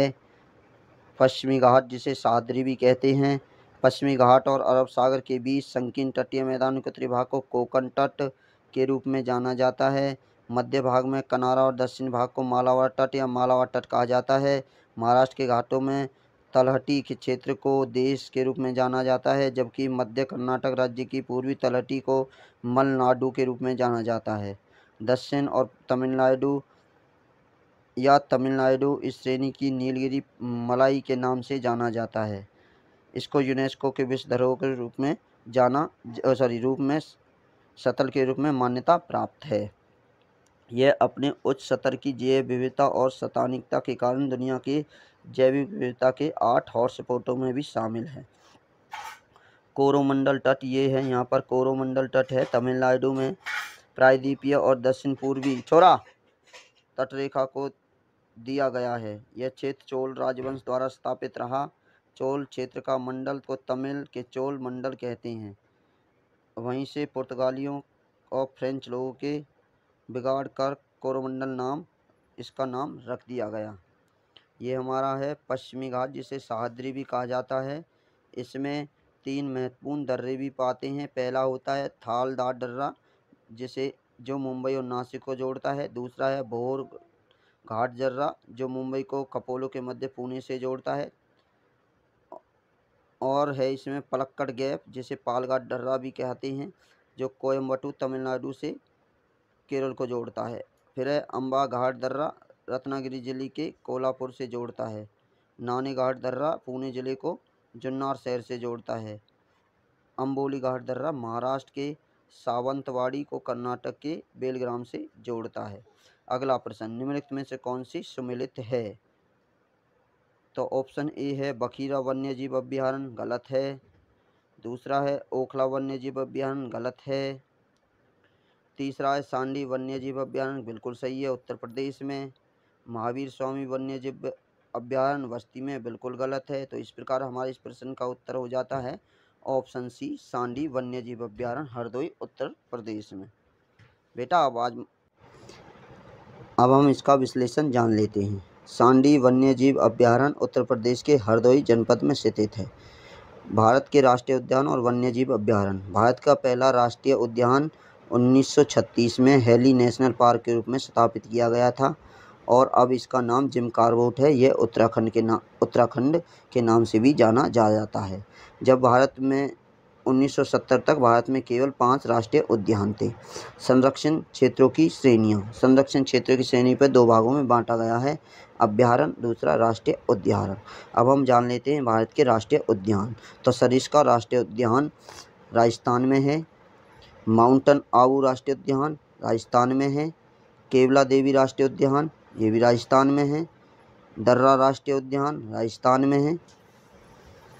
पश्चिमी घाट जिसे सादरी भी कहते हैं पश्चिमी घाट और अरब सागर के बीच संकीर्ण तटीय मैदान के उत्तरी भाग को कोकन तट के रूप में जाना जाता है मध्य भाग में कनारा और दक्षिण भाग को मालावा तट या मालावा तट कहा जाता है महाराष्ट्र के घाटों में तलहटी के क्षेत्र को देश के रूप में जाना जाता है जबकि मध्य कर्नाटक राज्य की पूर्वी तलहटी को मलनाडु के रूप में जाना जाता है दक्षिण और तमिलनाडु या तमिलनाडु इस श्रेणी की नीलगिरी मलाई के नाम से जाना जाता है इसको यूनेस्को के विश्व धरोहर के रूप में जाना सॉरी रूप में सतल के रूप में मान्यता प्राप्त है यह अपने उच्च सतर की जैव विविधता और सतानिकता के कारण दुनिया के जैविक विविधता के आठ हॉटस्पॉटों में भी शामिल है कोरोमंडल तट ये है यहाँ पर कोरोमंडल तट है तमिलनाडु में प्रायद्वीपीय और दक्षिण पूर्वी छोरा तटरेखा को दिया गया है यह क्षेत्र चोल राजवंश द्वारा स्थापित रहा चोल क्षेत्र का मंडल को तमिल के चोल मंडल कहते हैं वहीं से पुर्तगालियों और फ्रेंच लोगों के बिगाड़ कर कोरोमंडल नाम इसका नाम रख दिया गया ये हमारा है पश्चिमी घाट जिसे सहाद्री भी कहा जाता है इसमें तीन महत्वपूर्ण दर्रे भी पाते हैं पहला होता है थालदार दर्रा जिसे जो मुंबई और नासिक को जोड़ता है दूसरा है भोर घाट जर्रा जो मुंबई को कपोलो के मध्य पुणे से जोड़ता है और है इसमें पलक्कड़ गैप जिसे पालघाट डर्रा भी कहते हैं जो कोयम्बटू तमिलनाडु से केरल को जोड़ता है फिर है अम्बा घाट दर्रा रत्नागिरी जिले के कोलापुर से जोड़ता है नानी घाट दर्रा पुणे जिले को जुन्नार शहर से जोड़ता है अम्बोली घाट दर्रा महाराष्ट्र के सावंतवाड़ी को कर्नाटक के बेलग्राम से जोड़ता है अगला प्रश्न निम्नलिखित में से कौन सी सम्मिलित है तो ऑप्शन ए है बखीरा वन्य जीव अभ्यारण गलत है दूसरा है ओखला वन्य जीव अभ्यारण गलत है तीसरा है सांडी वन्य जीव अभ्यारण बिल्कुल सही है उत्तर प्रदेश में महावीर स्वामी वन्य जीव अभ्यारण बस्ती में बिल्कुल गलत है तो इस प्रकार हमारे इस प्रश्न का उत्तर हो जाता है ऑप्शन सी सांडी वन्य जीव अभ्यारण हरदोई उत्तर प्रदेश में बेटा अब आज अब हम इसका विश्लेषण जान लेते हैं सांडी वन्यजीव अभ्यारण उत्तर प्रदेश के हरदोई जनपद में स्थित है भारत के राष्ट्रीय उद्यान और वन्यजीव अभ्यारण भारत का पहला राष्ट्रीय उद्यान 1936 में हेली नेशनल पार्क के रूप में स्थापित किया गया था और अब इसका नाम जिम कार्बोट है यह उत्तराखंड के नाम उत्तराखंड के नाम से भी जाना जा जाता है जब भारत में 1970 तक भारत में केवल पाँच राष्ट्रीय उद्यान थे संरक्षण क्षेत्रों की श्रेणियाँ संरक्षण क्षेत्रों की श्रेणी पर दो भागों में बांटा गया है अभ्यारण दूसरा राष्ट्रीय उद्यान अब हम जान लेते हैं भारत के राष्ट्रीय उद्यान तो सरिस्का राष्ट्रीय उद्यान राजस्थान में है माउंटन आबू राष्ट्रीय उद्यान राजस्थान में है केवला देवी राष्ट्रीय उद्यान ये भी राजस्थान में है दर्रा राष्ट्रीय उद्यान राजस्थान में है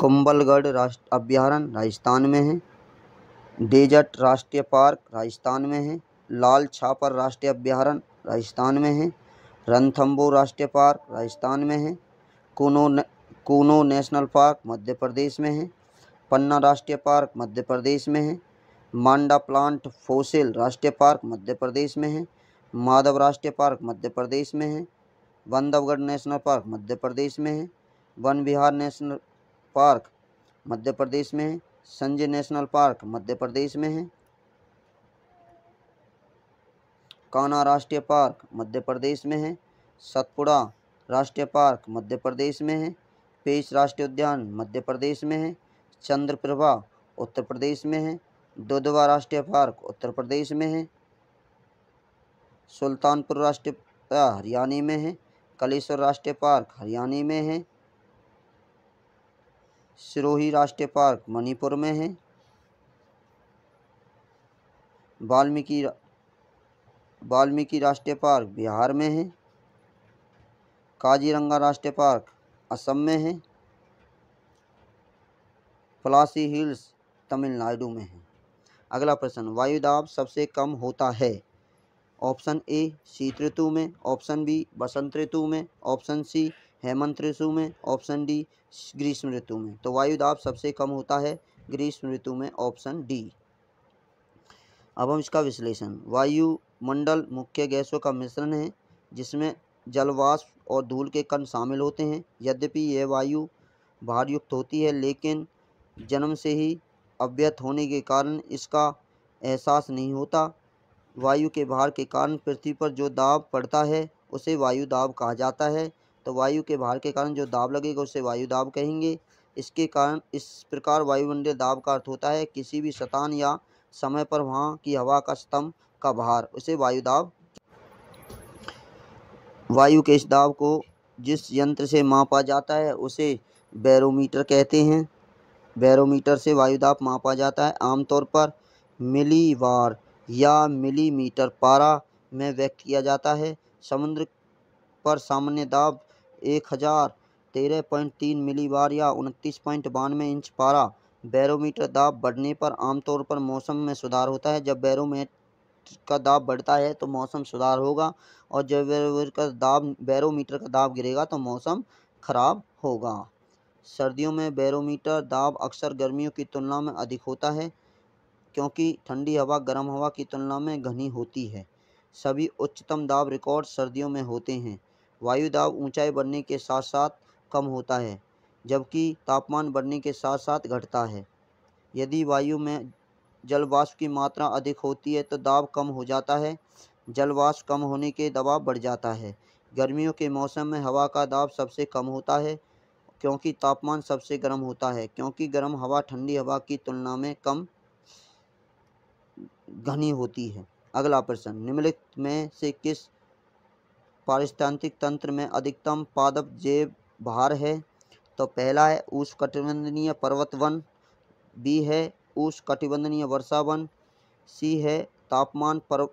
कुंबलगढ़ राष्ट्र अभ्यारण राजस्थान में है डेजर्ट राष्ट्रीय पार्क राजस्थान में है लाल छापर राष्ट्रीय अभ्यारण्य राजस्थान में है रणथम्बोर राष्ट्रीय पार्क राजस्थान में है कूनो कूनो नेशनल पार्क मध्य प्रदेश में है पन्ना राष्ट्रीय पार्क मध्य प्रदेश में है मांडा प्लांट फोसिल राष्ट्रीय पार्क मध्य प्रदेश में है माधव राष्ट्रीय पार्क मध्य प्रदेश में है बंधवगढ़ नेशनल पार्क मध्य प्रदेश में है वन विहार नेशनल पार्क मध्य प्रदेश में है संजय नेशनल पार्क मध्य प्रदेश में है कान्हा राष्ट्रीय पार्क मध्य प्रदेश में है सतपुड़ा राष्ट्रीय पार्क मध्य प्रदेश में है पेश राष्ट्रीय उद्यान मध्य प्रदेश में है चंद्रप्रभा उत्तर प्रदेश में है दुधवा राष्ट्रीय पार्क उत्तर प्रदेश में है सुल्तानपुर राष्ट्रीय हरियाणा में है कलेश्वर राष्ट्रीय पार्क हरियाणा में है सिरोही राष्ट्रीय पार्क मणिपुर में है वाल्मीकि वाल्मीकि राष्ट्रीय पार्क बिहार में है काजीरंगा राष्ट्रीय पार्क असम में है पलासी हिल्स तमिलनाडु में है अगला प्रश्न वायुदाब सबसे कम होता है ऑप्शन ए शीत ऋतु में ऑप्शन बी बसंत ऋतु में ऑप्शन सी हेमंत ऋतु में ऑप्शन डी ग्रीष्म ऋतु में तो वायु दाब सबसे कम होता है ग्रीष्म ऋतु में ऑप्शन डी अब हम इसका विश्लेषण वायुमंडल मुख्य गैसों का मिश्रण है जिसमें जलवाष्प और धूल के कण शामिल होते हैं यद्यपि यह वायु भारयुक्त होती है लेकिन जन्म से ही अव्यत होने के कारण इसका एहसास नहीं होता वायु के भार के कारण पृथ्वी पर जो दाब पड़ता है उसे वायु दाब कहा जाता है तो वायु के भार के कारण जो दाब लगेगा उसे वायु दाब कहेंगे इसके कारण इस प्रकार वायुमंडल दाब का अर्थ होता है किसी भी स्थान या समय पर वहाँ की हवा का स्तंभ का भार उसे वायु दाब वायु के इस दाब को जिस यंत्र से मापा जाता है उसे बैरोमीटर कहते हैं बैरोमीटर से वायु दाब मापा जाता है आमतौर पर मिलीवार या मिलीमीटर पारा में व्यक्त किया जाता है समुद्र पर सामान्य दाब एक हज़ार तेरह पॉइंट तीन मिली बार या उनतीस पॉइंट बानवे इंच पारा बैरोमीटर दाब बढ़ने पर आमतौर पर मौसम में सुधार होता है जब बैरोमीटर का दाब बढ़ता है तो मौसम सुधार होगा और जब बैरोमीटर का दाब बैरोमीटर का दाब गिरेगा तो मौसम खराब होगा सर्दियों में बैरोमीटर दाब अक्सर गर्मियों की तुलना में अधिक होता है क्योंकि ठंडी हवा गर्म हवा की तुलना में घनी होती है सभी उच्चतम दाब रिकॉर्ड सर्दियों में होते हैं वायु दाब ऊंचाई बढ़ने के साथ साथ कम होता है जबकि तापमान बढ़ने के साथ साथ घटता है यदि वायु में जलवाष्प की मात्रा अधिक होती है तो दाब कम हो जाता है जलवाष्प कम होने के दबाव बढ़ जाता है गर्मियों के मौसम में हवा का दाब सबसे कम होता है क्योंकि तापमान सबसे गर्म होता है क्योंकि गर्म हवा ठंडी हवा की तुलना में कम घनी होती है अगला प्रश्न निम्नलिखित में से किस पारिस्थितिक तंत्र में अधिकतम पादप जैव भार है तो पहला है उष्ण कटिबंधनीय पर्वत वन बी है उष्ण कटिबंधनीय वर्षा वन सी है तापमान पर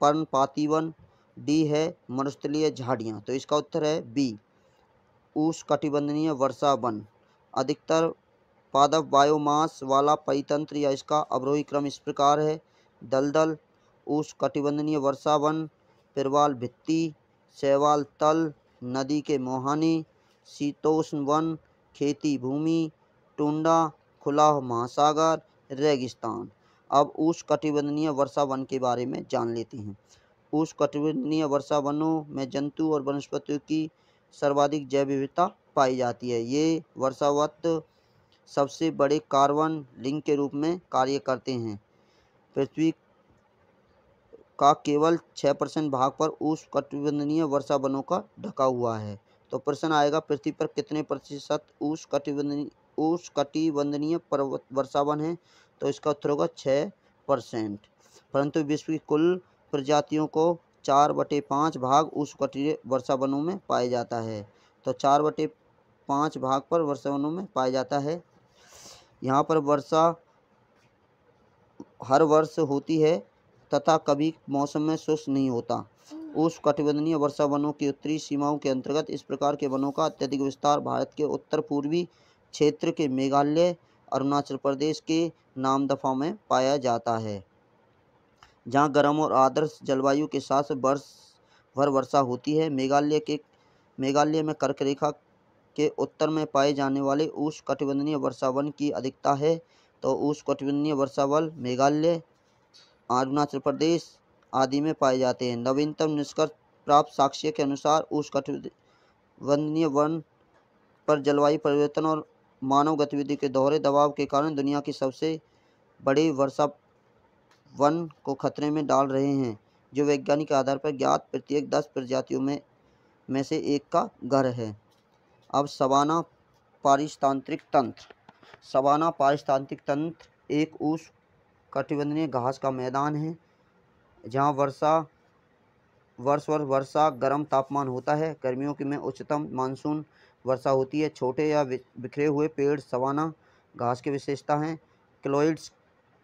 पर्णपाती वन डी है मरुस्थलीय झाड़ियाँ तो इसका उत्तर है बी उष्ण कटिबंधनीय वर्षा वन अधिकतर पादप बायोमास वाला परितंत्र या इसका अवरोही क्रम इस प्रकार है दलदल उष्ण कटिबंधनीय वर्षा वन प्रवाल भित्ति शैवाल तल नदी के मोहाने शीतोष्ण वन खेती भूमि टुंडा खुला महासागर रेगिस्तान अब उस कटिबंधनीय वर्षा वन के बारे में जान लेते हैं उस कटिबंधनीय वर्षा वनों में जंतु और वनस्पतियों की सर्वाधिक जैव विविधता पाई जाती है ये वर्षावत सबसे बड़े कार्बन लिंक के रूप में कार्य करते हैं पृथ्वी का केवल छः परसेंट भाग पर उस कटिबंधनीय वर्षा वनों का ढका हुआ है तो प्रश्न आएगा पृथ्वी पर कितने प्रतिशत उस कटिबंध उस कटिबंधनीय पर्वत वर्षावन है तो इसका उत्तर होगा छः परसेंट परंतु विश्व की कुल प्रजातियों को चार बटे पाँच भाग उस वर्षा वर्षावनों में पाया जाता है तो चार बटे पाँच भाग पर वर्षा वनों में पाया जाता है यहाँ पर वर्षा हर वर्ष होती है तथा कभी मौसम में शुष्क नहीं होता उस कटिबंधनीय वर्षा वनों की उत्तरी सीमाओं के अंतर्गत इस प्रकार के वनों का अत्यधिक विस्तार भारत के उत्तर पूर्वी क्षेत्र के मेघालय अरुणाचल प्रदेश के नाम दफा में पाया जाता है जहाँ गर्म और आदर्श जलवायु के साथ वर्ष भर वर्षा होती है मेघालय के मेघालय में कर्क रेखा के उत्तर में पाए जाने वाले उष्ण कटिबंधनीय वर्षावन की अधिकता है तो उष्ण कटिबंधनीय वर्षावल मेघालय अरुणाचल प्रदेश आदि में पाए जाते हैं नवीनतम निष्कर्ष प्राप्त साक्ष्य के अनुसार उस वंदनीय वन पर जलवायु परिवर्तन और मानव गतिविधि के दोहरे दबाव के कारण दुनिया की सबसे बड़ी वर्षा वन को खतरे में डाल रहे हैं जो वैज्ञानिक आधार पर ज्ञात प्रत्येक दस प्रजातियों में में से एक का घर है अब सवाना पारिस्तांत्रिक तंत्र सवाना पारिस्तांत्रिक तंत्र एक ऊष कटिबंधनीय घास का मैदान है जहाँ वर्षा वर्ष वर्ष वर्षा गर्म तापमान होता है गर्मियों के में उच्चतम मानसून वर्षा होती है छोटे या बिखरे हुए पेड़ सवाना घास की विशेषता हैं क्लोइड्स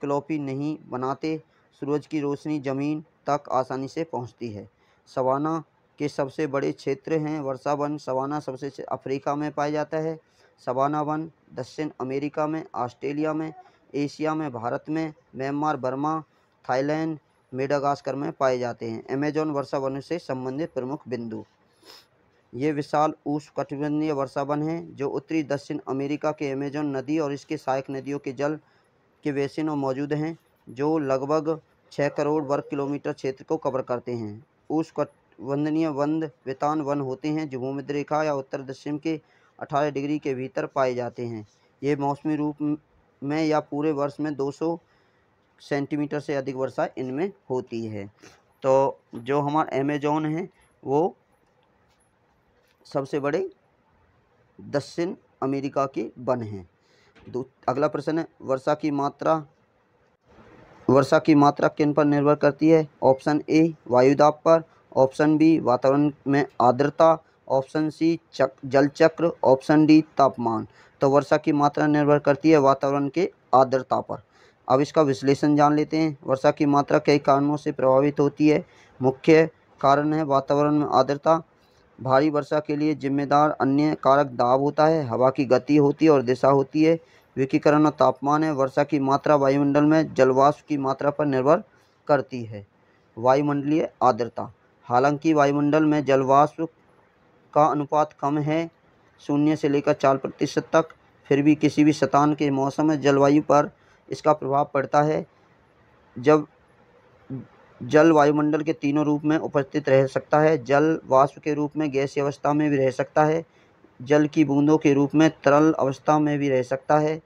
क्लोपी नहीं बनाते सूरज की रोशनी ज़मीन तक आसानी से पहुंचती है सवाना के सबसे बड़े क्षेत्र हैं वर्षा वन सवाना सबसे अफ्रीका में पाया जाता है सवाना वन दक्षिण अमेरिका में ऑस्ट्रेलिया में एशिया में भारत में म्यांमार बर्मा थाईलैंड मेडागास्कर में पाए जाते हैं अमेजोन वर्षा वन से संबंधित प्रमुख बिंदु ये विशाल ऊष्ण कटिबंधीय वन है जो उत्तरी दक्षिण अमेरिका के अमेजोन नदी और इसके सहायक नदियों के जल के बेसिन मौजूद हैं जो लगभग छः करोड़ वर्ग किलोमीटर क्षेत्र को कवर करते हैं ऊष्ण वंदनीय वन वेतान वन होते हैं जो भूमिद्रेखा रेखा या उत्तर दक्षिण के अठारह डिग्री के भीतर पाए जाते हैं ये मौसमी रूप में या पूरे वर्ष में 200 सेंटीमीटर से अधिक वर्षा इनमें होती है तो जो हमारा अमेजोन है वो सबसे बड़े दक्षिण अमेरिका के वन हैं अगला प्रश्न है वर्षा की मात्रा वर्षा की मात्रा किन पर निर्भर करती है ऑप्शन ए वायुदाब पर ऑप्शन बी वातावरण में आर्द्रता ऑप्शन सी चक जल चक्र ऑप्शन डी तापमान तो वर्षा की मात्रा निर्भर करती है वातावरण के आर्द्रता पर अब इसका विश्लेषण जान लेते हैं वर्षा की मात्रा कई कारणों से प्रभावित होती है मुख्य कारण है वातावरण में आर्द्रता भारी वर्षा के लिए जिम्मेदार अन्य कारक दाब होता है हवा की गति होती है और दिशा होती है विकीकरण और तापमान है वर्षा की मात्रा वायुमंडल में जलवाष्प की मात्रा पर निर्भर करती है वायुमंडलीय आर्द्रता हालांकि वायुमंडल में जलवाष्प का अनुपात कम है शून्य से लेकर चार प्रतिशत तक फिर भी किसी भी शतान के मौसम में जलवायु पर इसका प्रभाव पड़ता है जब जल वायुमंडल के तीनों रूप में उपस्थित रह सकता है जल वाष्प के रूप में गैस अवस्था में भी रह सकता है जल की बूंदों के रूप में तरल अवस्था में भी रह सकता है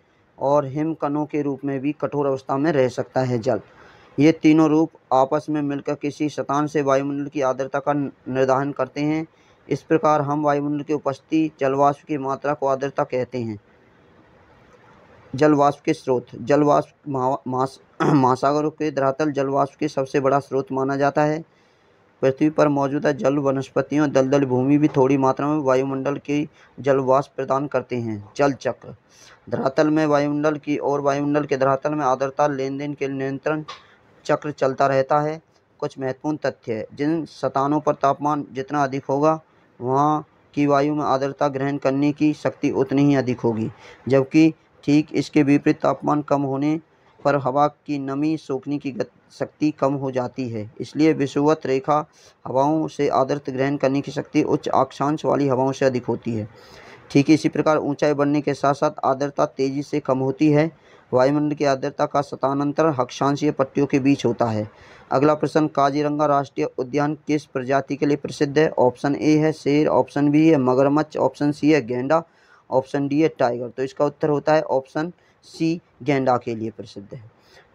और हिम कणों के रूप में भी कठोर अवस्था में रह सकता है जल ये तीनों रूप आपस में मिलकर किसी शतान से वायुमंडल की आर्द्रता का निर्धारण करते हैं इस प्रकार हम वायुमंडल की उपस्थिति जलवाष्प की मात्रा को आर्द्रता कहते हैं जलवाष्प के स्रोत जलवाष्प महासागरों के धरातल जलवाष्प के सबसे बड़ा स्रोत माना जाता है पृथ्वी पर मौजूदा जल वनस्पतियों दलदल भूमि भी थोड़ी मात्रा में वायुमंडल की जलवाष्प प्रदान करते हैं जल चक्र धरातल में वायुमंडल की और वायुमंडल के धरातल में आर्द्रता लेन देन के नियंत्रण चक्र चलता रहता है कुछ महत्वपूर्ण तथ्य जिन स्थानों पर तापमान जितना अधिक होगा वहाँ की वायु में आर्द्रता ग्रहण करने की शक्ति उतनी ही अधिक होगी जबकि ठीक इसके विपरीत तापमान कम होने पर हवा की नमी सोखने की शक्ति कम हो जाती है इसलिए विषुवत रेखा हवाओं से आदर्श ग्रहण करने की शक्ति उच्च अक्षांश वाली हवाओं से अधिक होती है ठीक इसी प्रकार ऊंचाई बढ़ने के साथ साथ आर्द्रता तेज़ी से कम होती है वायुमंडल की आर्द्रता का स्थानांतरण हक्षांशीय पट्टियों के बीच होता है अगला प्रश्न काजीरंगा राष्ट्रीय उद्यान किस प्रजाति के लिए प्रसिद्ध है ऑप्शन ए है शेर ऑप्शन बी है मगरमच्छ ऑप्शन सी है गेंडा ऑप्शन डी है टाइगर तो इसका उत्तर होता है ऑप्शन सी गेंडा के लिए प्रसिद्ध है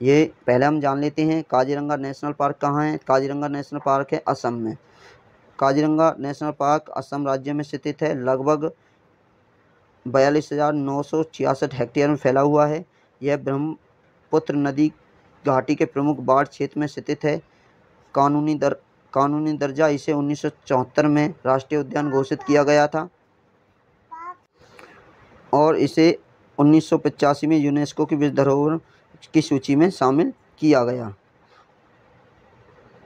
ये पहले हम जान लेते हैं काजीरंगा नेशनल पार्क कहाँ है काजीरंगा नेशनल पार्क है असम में काजीरंगा नेशनल पार्क असम राज्य में स्थित है लगभग बयालीस हज़ार नौ सौ छियासठ हेक्टेयर में फैला हुआ है यह ब्रह्मपुत्र नदी घाटी के प्रमुख बाढ़ क्षेत्र में स्थित है कानूनी दर कानूनी दर्जा इसे उन्नीस में राष्ट्रीय उद्यान घोषित किया गया था और इसे उन्नीस में यूनेस्को की विश्व धरोहर की सूची में शामिल किया गया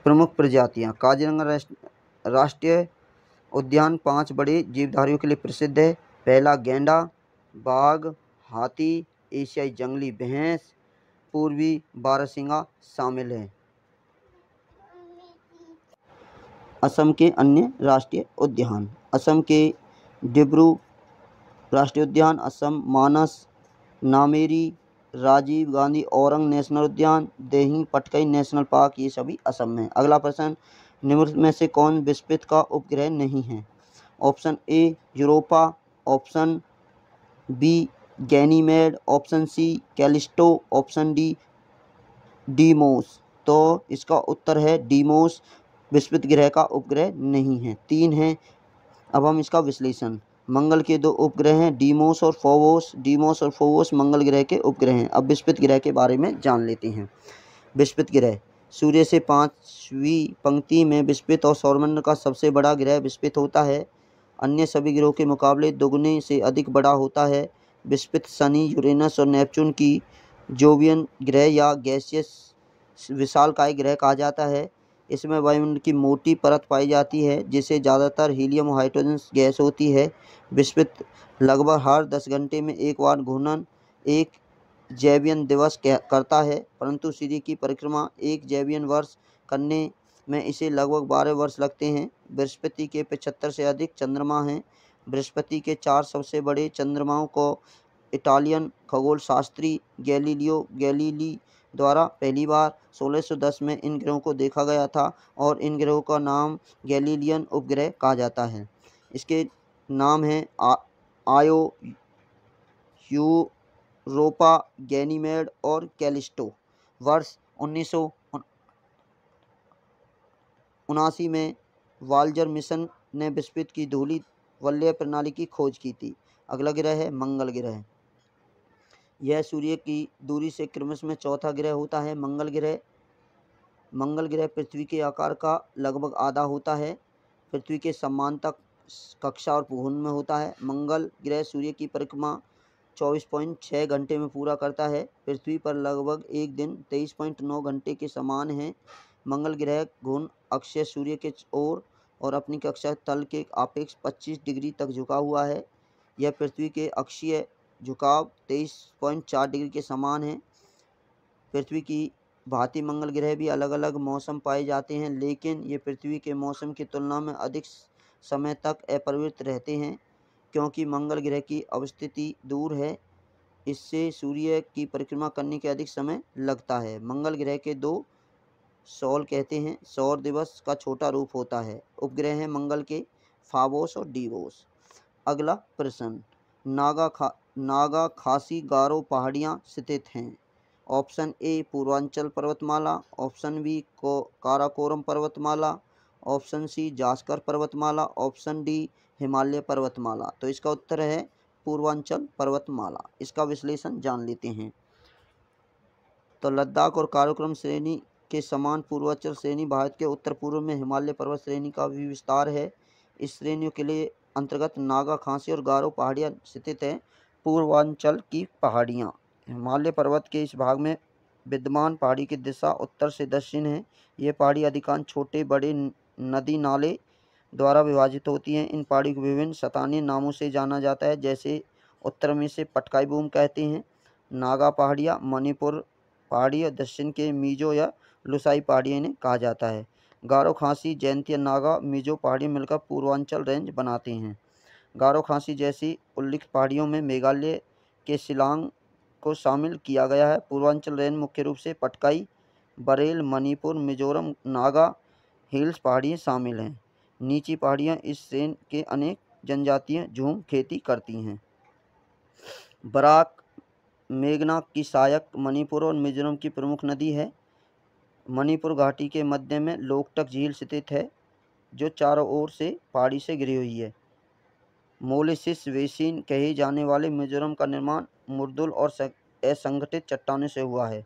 प्रमुख प्रजातियां काजीरंगा राष्ट्रीय उद्यान पांच बड़े जीवधारियों के लिए प्रसिद्ध है पहला गेंडा बाघ हाथी एशियाई जंगली भैंस पूर्वी बारहसिंगा शामिल है असम के अन्य राष्ट्रीय उद्यान असम के डिब्रू राष्ट्रीय उद्यान असम मानस नामेरी राजीव गांधी औरंग नेशनल उद्यान देही पटकई नेशनल पार्क ये सभी असम में अगला प्रश्न निम्नलिखित में से कौन विस्पित का उपग्रह नहीं है option A Europa option B Ganymede option C Callisto option D Deimos तो इसका उत्तर है डीमोस विस्पित ग्रह का उपग्रह नहीं है तीन है अब हम इसका विश्लेषण मंगल के दो उपग्रह हैं डीमोस और फोवोस डीमोस और फोवोस मंगल ग्रह के उपग्रह हैं अब विस्पित ग्रह के बारे में जान लेते हैं विस्पित ग्रह सूर्य से पाँचवीं पंक्ति में विस्पित और सौरमंडल का सबसे बड़ा ग्रह विस्पित होता है अन्य सभी ग्रहों के मुकाबले दोगुने से अधिक बड़ा होता है बृहस्पति शनि यूरेनस और नेपचून की जोवियन ग्रह या गैसियस विशालकाय ग्रह कहा जाता है इसमें वायुमंडल की मोटी परत पाई जाती है जिसे ज़्यादातर हीलियम हाइड्रोजन गैस होती है विस्पित लगभग हर दस घंटे में एक बार घूर्णन एक जैवियन दिवस करता है परंतु सूर्य की परिक्रमा एक जैवियन वर्ष करने में इसे लगभग बारह वर्ष लगते हैं बृहस्पति के पचहत्तर से अधिक चंद्रमा हैं बृहस्पति के चार सबसे बड़े चंद्रमाओं को इटालियन खगोलशास्त्री गैलीलियो गैलीली द्वारा पहली बार 1610 में इन ग्रहों को देखा गया था और इन ग्रहों का नाम गैलीलियन उपग्रह कहा जाता है इसके नाम हैं आयो यूरोपा गैनीमेड और कैलिस्टो वर्ष उन्नीस उनासी में वाल्जर मिशन ने बिस्पित की धूली वल्य प्रणाली की खोज की थी अगला ग्रह है मंगल ग्रह यह सूर्य की दूरी से क्रमश में चौथा ग्रह होता है मंगल ग्रह मंगल ग्रह पृथ्वी के आकार का लगभग आधा होता है पृथ्वी के समानता कक्षा और भूगोल में होता है मंगल ग्रह सूर्य की परिक्रमा चौबीस पॉइंट छः घंटे में पूरा करता है पृथ्वी पर लगभग एक दिन तेईस पॉइंट नौ घंटे के समान है मंगल ग्रह घूर्ण अक्षय सूर्य के ओर और अपनी कक्षा तल के आपेक्ष 25 डिग्री तक झुका हुआ है यह पृथ्वी के अक्षीय झुकाव 23.4 डिग्री के समान है पृथ्वी की भांति मंगल ग्रह भी अलग अलग मौसम पाए जाते हैं लेकिन ये पृथ्वी के मौसम की तुलना में अधिक समय तक अपरिवृत्त रहते हैं क्योंकि मंगल ग्रह की अवस्थिति दूर है इससे सूर्य की परिक्रमा करने के अधिक समय लगता है मंगल ग्रह के दो सौल कहते हैं सौर दिवस का छोटा रूप होता है उपग्रह हैं मंगल के फावोस और डीवोस अगला प्रश्न नागा खा नागा खासी गारो पहाड़ियाँ स्थित हैं ऑप्शन ए पूर्वांचल पर्वतमाला ऑप्शन बी को काराकोरम पर्वतमाला ऑप्शन सी जास्कर पर्वतमाला ऑप्शन डी हिमालय पर्वतमाला तो इसका उत्तर है पूर्वांचल पर्वतमाला इसका विश्लेषण जान लेते हैं तो लद्दाख और कार्यक्रम श्रेणी के समान पूर्वाचल श्रेणी भारत के उत्तर पूर्व में हिमालय पर्वत श्रेणी का भी विस्तार है इस श्रेणियों के लिए अंतर्गत नागा खांसी और गारो पहाड़ियाँ स्थित हैं पूर्वांचल की पहाड़ियाँ हिमालय पर्वत के इस भाग में विद्यमान पहाड़ी की दिशा उत्तर से दक्षिण है ये पहाड़ी अधिकांश छोटे बड़े नदी नाले द्वारा विभाजित होती हैं इन पहाड़ी को विभिन्न स्थानीय नामों से जाना जाता है जैसे उत्तर में से पटकाई बूम कहते हैं नागा पहाड़ियाँ मणिपुर पहाड़ी और दक्षिण के मीजो या लुसाई पहाड़ियों इन्हें कहा जाता है गारो खांसी जयंतिया नागा मिजो पहाड़ी मिलकर पूर्वांचल रेंज बनाती हैं गारो खांसी जैसी उल्लिख पहाड़ियों में मेघालय के शिलांग को शामिल किया गया है पूर्वांचल रेंज मुख्य रूप से पटकाई बरेल मणिपुर मिजोरम नागा हिल्स पहाड़ियाँ शामिल हैं नीची पहाड़ियाँ इस रेंज के अनेक जनजातियाँ झूम खेती करती हैं बराक मेघना की सहायक मणिपुर और मिजोरम की प्रमुख नदी है मणिपुर घाटी के मध्य में लोकटक झील स्थित है जो चारों ओर से पहाड़ी से घिरी हुई है मोलिसिस वेसिन कहे जाने वाले मिजोरम का निर्माण मुर्दुल और असंगठित चट्टानों से हुआ है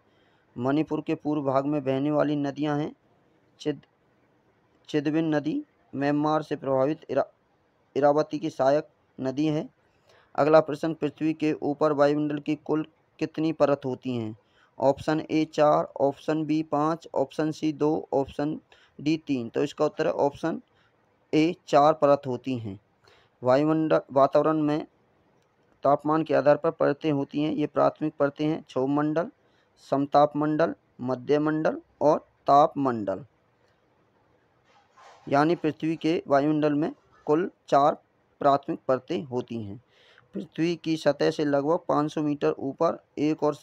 मणिपुर के पूर्व भाग में बहने वाली नदियां हैं चिद चिदबिन नदी म्यांमार से प्रभावित इरा, इरावती की सहायक नदी है अगला प्रश्न पृथ्वी के ऊपर वायुमंडल की कुल कितनी परत होती हैं ऑप्शन ए चार ऑप्शन बी पाँच ऑप्शन सी दो ऑप्शन डी तीन तो इसका उत्तर है ऑप्शन ए चार परत होती हैं वायुमंडल वातावरण में तापमान के आधार पर परतें होती हैं ये प्राथमिक परतें हैं क्षोभमंडल समतापमंडल मध्यमंडल और तापमंडल यानी पृथ्वी के वायुमंडल में कुल चार प्राथमिक परतें होती हैं पृथ्वी की सतह से लगभग 500 मीटर ऊपर एक और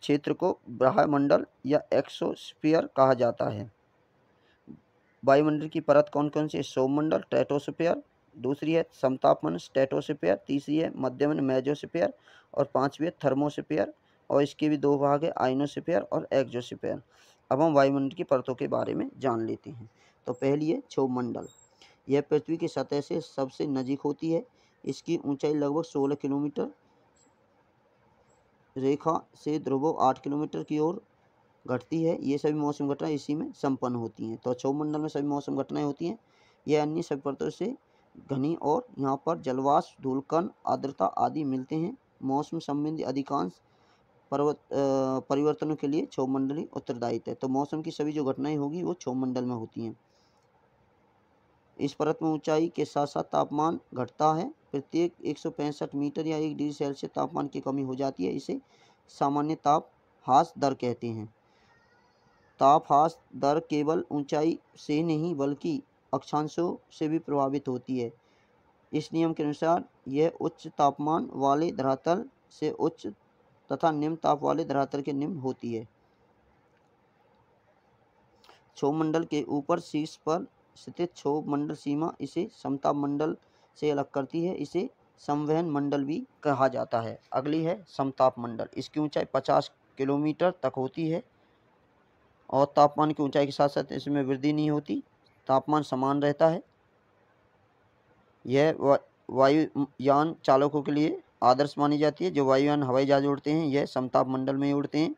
क्षेत्र को ब्रह्मंडल या एक्सोस्फीयर कहा जाता है वायुमंडल की परत कौन कौन सी है सोमंडल ट्रेटोस्फीयर दूसरी है समतापमन स्टेटोस्फीयर तीसरी है मध्यमन मेजोस्फीयर और पांचवी है थर्मोस्फीयर और इसके भी दो भाग है आइनोस्फीयर और एक्जोस्फीयर अब हम वायुमंडल की परतों के बारे में जान लेते हैं तो पहली है छोमंडल यह पृथ्वी की सतह से सबसे नजीक होती है इसकी ऊंचाई लगभग सोलह किलोमीटर रेखा से ध्रुवो आठ किलोमीटर की ओर घटती है ये सभी मौसम घटनाएं इसी में संपन्न होती हैं तो मंडल में सभी मौसम घटनाएं होती हैं यह अन्य सभी परतों से घनी और यहाँ पर जलवाष्प धूलकण आर्द्रता आदि मिलते हैं मौसम संबंधी अधिकांश पर्वत परिवर्तनों के लिए क्षोभमंडली उत्तरदायित्व है तो मौसम की सभी जो घटनाएं होगी वो क्षोभमंडल में होती हैं इस परत में ऊंचाई के साथ साथ तापमान घटता है प्रत्येक एक मीटर या एक डिग्री सेल्सियस तापमान की कमी हो जाती है इसे सामान्य ताप हास दर कहते हैं ताप हास दर केवल ऊंचाई से नहीं बल्कि अक्षांशों से भी प्रभावित होती है इस नियम के अनुसार यह उच्च तापमान वाले धरातल से उच्च तथा निम्न ताप वाले धरातल के निम्न होती है छोमंडल के ऊपर शीर्ष पर स्थित छोमंडल सीमा इसे समताप मंडल से अलग करती है इसे संवहन मंडल भी कहा जाता है अगली है समताप मंडल इसकी ऊंचाई 50 किलोमीटर तक होती है और तापमान की ऊंचाई के साथ साथ इसमें वृद्धि नहीं होती तापमान समान रहता है यह वा, वायुयान चालकों के लिए आदर्श मानी जाती है जो वायुयान हवाई जहाज उड़ते हैं यह समताप मंडल में उड़ते हैं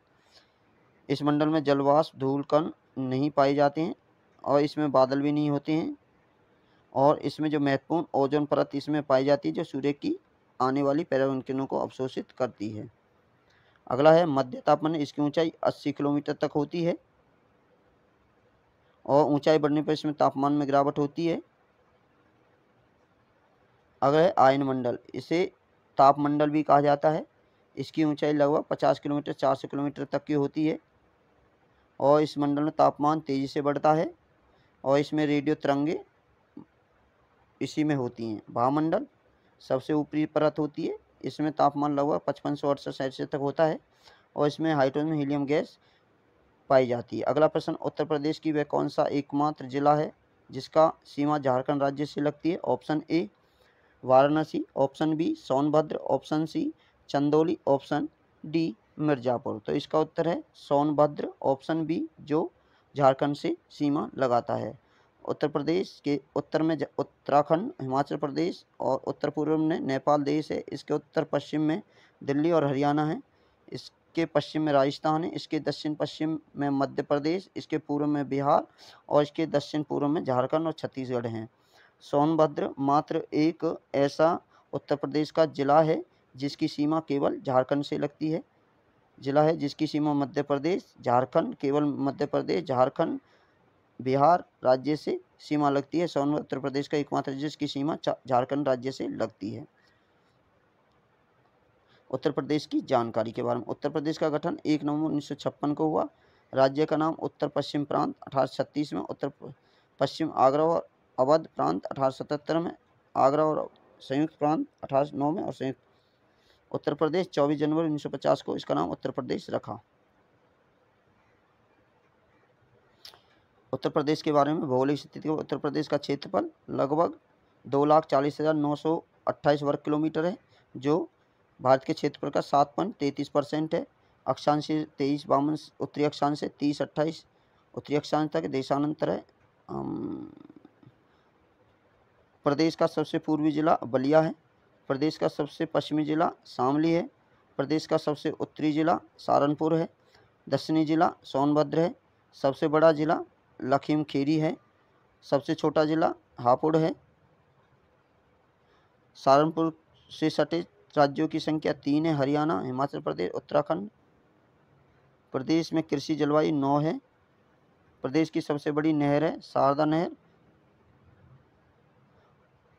इस मंडल में जलवाष्प धूलकण नहीं पाए जाते हैं और इसमें बादल भी नहीं होते हैं और इसमें जो महत्वपूर्ण ओजोन परत इसमें पाई जाती है जो सूर्य की आने वाली पैराविनकिरणों को अवशोषित करती है अगला है मध्य तापमान इसकी ऊंचाई 80 किलोमीटर तक होती है और ऊंचाई बढ़ने पर इसमें तापमान में गिरावट होती है अगला है आयन मंडल इसे तापमंडल भी कहा जाता है इसकी ऊंचाई लगभग 50 किलोमीटर 400 किलोमीटर तक की होती है और इस मंडल में तापमान तेज़ी से बढ़ता है और इसमें रेडियो तरंगे इसी में होती हैं भामंडल सबसे ऊपरी परत होती है इसमें तापमान लगभग पचपन सौ अड़सठ सेल्सियस तक होता है और इसमें हाइड्रोजन हीलियम गैस पाई जाती है अगला प्रश्न उत्तर प्रदेश की वह कौन सा एकमात्र जिला है जिसका सीमा झारखंड राज्य से लगती है option A Varanasi option B Sonbhadra option C Chandauli option D Mirzapur तो इसका उत्तर है सोनभद्र ऑप्शन बी जो झारखंड से सीमा लगाता है उत्तर प्रदेश के उत्तर में उत्तराखंड हिमाचल प्रदेश और उत्तर पूर्व में नेपाल देश है इसके उत्तर पश्चिम में दिल्ली और हरियाणा है इसके पश्चिम में राजस्थान है इसके दक्षिण पश्चिम में मध्य प्रदेश इसके पूर्व में बिहार और इसके दक्षिण पूर्व में झारखंड और छत्तीसगढ़ हैं सोनभद्र मात्र एक ऐसा उत्तर प्रदेश का जिला है जिसकी सीमा केवल झारखंड से लगती है जिला है जिसकी सीमा मध्य प्रदेश झारखंड केवल मध्य प्रदेश झारखंड बिहार राज्य से सीमा लगती है सोनभद्र उत्तर प्रदेश का एकमात्र जिसकी सीमा झारखंड राज्य से लगती है उत्तर प्रदेश की जानकारी के बारे में उत्तर प्रदेश का गठन एक नवंबर उन्नीस को हुआ राज्य का नाम उत्तर पश्चिम प्रांत अठारह में उत्तर पश्चिम आगरा और अवध प्रांत अठारह में आगरा और संयुक्त प्रांत अठारह में और संयुक्त उत्तर प्रदेश 24 जनवरी 1950 को इसका नाम उत्तर प्रदेश रखा उत्तर प्रदेश के बारे में भौगोलिक स्थिति उत्तर प्रदेश का क्षेत्रफल लगभग दो लाख चालीस हज़ार नौ सौ अट्ठाईस वर्ग किलोमीटर है जो भारत के क्षेत्रफल का सात पॉइंट तैंतीस परसेंट है अक्षांश तेईस बावन उत्तरी अक्षांश से तीस अट्ठाईस उत्तरी अक्षांश तक देशानंतर है प्रदेश का सबसे पूर्वी जिला बलिया है प्रदेश का सबसे पश्चिमी जिला शामली है प्रदेश का सबसे उत्तरी जिला सहारनपुर है दक्षिणी जिला सोनभद्र है सबसे बड़ा जिला खीरी है सबसे छोटा ज़िला हापुड़ है सहारनपुर से सटे राज्यों की संख्या तीन है हरियाणा हिमाचल प्रदेश उत्तराखंड प्रदेश में कृषि जलवायु नौ है प्रदेश की सबसे बड़ी नहर है शारदा नहर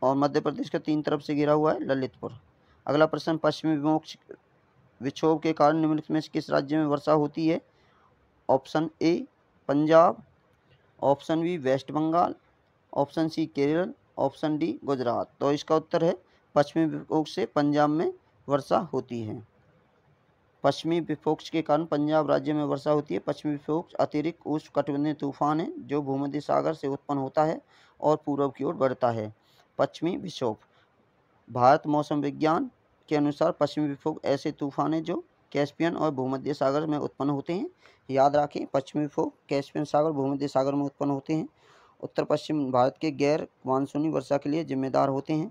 और मध्य प्रदेश का तीन तरफ से घिरा हुआ है ललितपुर अगला प्रश्न पश्चिमी विमोक्ष विक्षोभ के कारण निम्नलिखित में किस राज्य में वर्षा होती है option A Punjab option B West Bengal option C Kerala option D Gujarat तो इसका उत्तर है पश्चिमी विपक्ष से पंजाब में वर्षा होती है पश्चिमी विपक्ष के कारण पंजाब राज्य में वर्षा होती है पश्चिमी विपक्ष अतिरिक्त उच्च कटबंधीय तूफान है जो भूमध्य सागर से उत्पन्न होता है और पूर्व की ओर बढ़ता है पश्चिमी विक्षोभ भारत मौसम विज्ञान के अनुसार पश्चिमी विक्षोभ ऐसे तूफान हैं जो कैस्पियन और भूमध्य सागर में उत्पन्न होते हैं याद रखें पश्चिमी विक्षोभ कैस्पियन सागर भूमध्य सागर में उत्पन्न होते हैं उत्तर पश्चिम भारत के गैर मानसूनी वर्षा के लिए जिम्मेदार होते हैं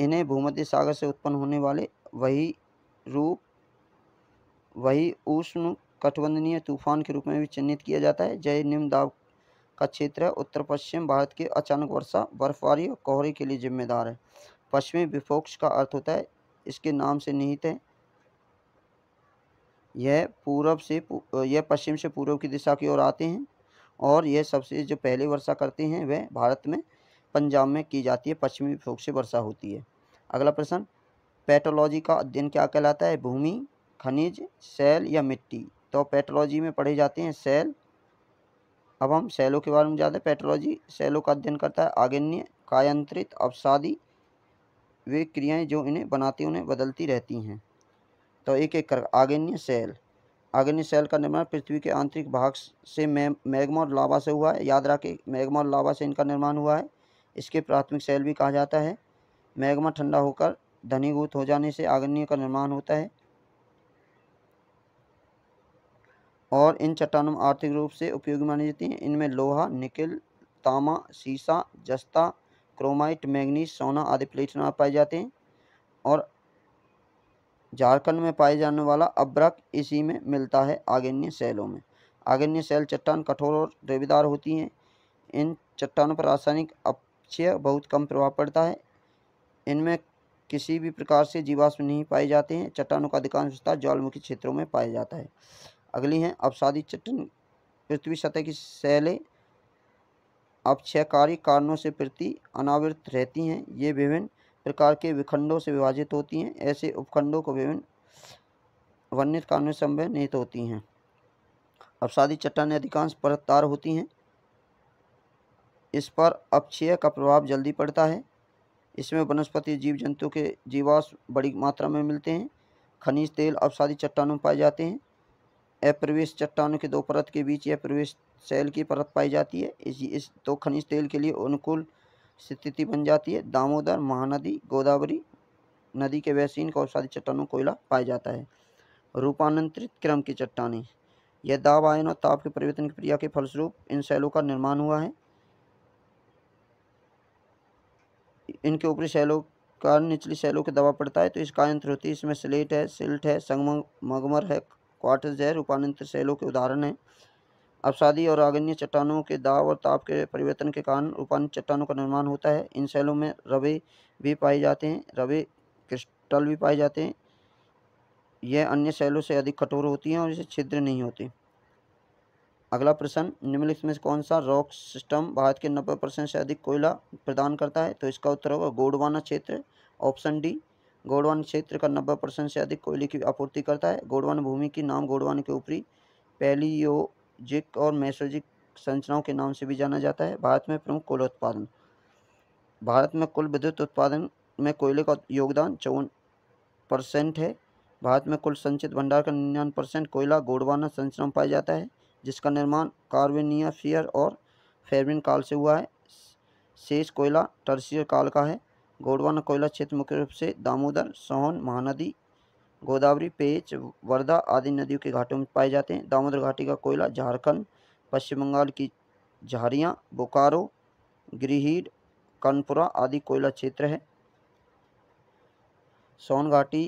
इन्हें भूमध्य सागर से उत्पन्न होने वाले वही रूप वही उष्ण कटबंधनीय तूफान के रूप में भी चिन्हित किया जाता है जय निम्न दाब का क्षेत्र है उत्तर पश्चिम भारत के अचानक वर्षा बर्फबारी और कोहरे के लिए जिम्मेदार है पश्चिमी विफोक्ष का अर्थ होता है इसके नाम से निहित है यह पूरब से यह पश्चिम से पूर्व की दिशा की ओर आते हैं और यह सबसे जो पहले वर्षा करते हैं वह भारत में पंजाब में की जाती है पश्चिमी विभोग से वर्षा होती है अगला प्रश्न पैटोलॉजी का अध्ययन क्या कहलाता है भूमि खनिज सेल या मिट्टी तो पेट्रोलॉजी में पढ़े जाते हैं सेल अब हम सेलों के बारे में ज़्यादा पेट्रोलॉजी सेलों का अध्ययन करता है आगन्य कायांत्रित अवसादी वे क्रियाएं जो इन्हें बनाती उन्हें बदलती रहती हैं तो एक एक कर आग्नेय सेल आग्नेय सेल का निर्माण पृथ्वी के आंतरिक भाग से मैग्मा और लावा से हुआ है याद रखें मैग्मा और लावा से इनका निर्माण हुआ है इसके प्राथमिक सेल भी कहा जाता है मैग्मा ठंडा होकर धनीभूत हो जाने से आग्नेय का निर्माण होता है और इन चट्टानों में आर्थिक रूप से उपयोगी मानी जाती हैं इनमें लोहा निकिल तामा सीसा जस्ता क्रोमाइट मैग्नीज सोना आदि प्लेटिना पाए जाते हैं और झारखंड में पाए जाने वाला अब्रक इसी में मिलता है आग्नेय शैलों में आगन्य शैल चट्टान कठोर और रेबेदार होती हैं इन चट्टानों पर रासायनिक अपचय बहुत कम प्रभाव पड़ता है इनमें किसी भी प्रकार से जीवाश्म नहीं पाए जाते हैं चट्टानों का अधिकांश विस्तार ज्वालमुखी क्षेत्रों में पाया जाता है अगली है अवसादी चट्टान पृथ्वी सतह की शैलें अपक्षयकारी कारणों से प्रति अनावृत रहती हैं ये विभिन्न प्रकार के विखंडों से विभाजित होती हैं ऐसे उपखंडों को विभिन्न वर्णित कानून संबंध निहित होती हैं अवसादी चट्टानें अधिकांश परतदार होती हैं इस पर अपक्षय का प्रभाव जल्दी पड़ता है इसमें वनस्पति जीव जंतु के जीवाश बड़ी मात्रा में मिलते हैं खनिज तेल अवसादी चट्टानों में पाए जाते हैं अप्रवेश चट्टानों के दो परत के बीच यह प्रवेश शैल की परत पाई जाती है इस, इस तो खनिज तेल के लिए अनुकूल स्थिति बन जाती है दामोदर महानदी गोदावरी नदी के वैसीन कौशाली चट्टानों कोयला पाया जाता है रूपांतरित क्रम की चट्टानें यह दाब आयन और ताप के परिवर्तन की क्रिया के फलस्वरूप इन शैलों का निर्माण हुआ है इनके ऊपरी शैलों का निचली शैलों के दबाव पड़ता है तो इसका यंत्र होती है इसमें स्लेट है सिल्ट है मगमर है क्वार्टज है रूपांतरित शैलों के उदाहरण हैं अपसादी और आग्नेय चट्टानों के दाब और ताप के परिवर्तन के कारण उपान चट्टानों का निर्माण होता है इन शैलों में रवे भी पाए जाते हैं रवे क्रिस्टल भी पाए जाते हैं यह अन्य शैलों से अधिक कठोर होती हैं और इसे छिद्र नहीं होते अगला प्रश्न निम्नलिखित में कौन सा रॉक सिस्टम भारत के नब्बे परसेंट से अधिक कोयला प्रदान करता है तो इसका उत्तर होगा गोडवाना क्षेत्र ऑप्शन डी गोडवान क्षेत्र का नब्बे परसेंट से अधिक कोयले की आपूर्ति करता है गोडवान भूमि की नाम गोडवान के ऊपरी पैलियो जिक और मैसोजिक संरचनाओं के नाम से भी जाना जाता है भारत में प्रमुख कोयला उत्पादन भारत में कुल विद्युत उत्पादन में कोयले का योगदान चौवन परसेंट है भारत में कुल संचित भंडार का निन्यानवे परसेंट कोयला गोडवाना संरचना में पाया जाता है जिसका निर्माण कार्बेनियाफियर फियर और फेरविन काल से हुआ है शेष कोयला टर्सियर काल का है गोडवाना कोयला क्षेत्र मुख्य रूप से दामोदर सोहन महानदी गोदावरी पेच वर्धा आदि नदियों के घाटों में पाए जाते हैं दामोदर घाटी का कोयला झारखंड पश्चिम बंगाल की झारियाँ बोकारो गिरिहीड कानपुरा आदि कोयला क्षेत्र है सोन घाटी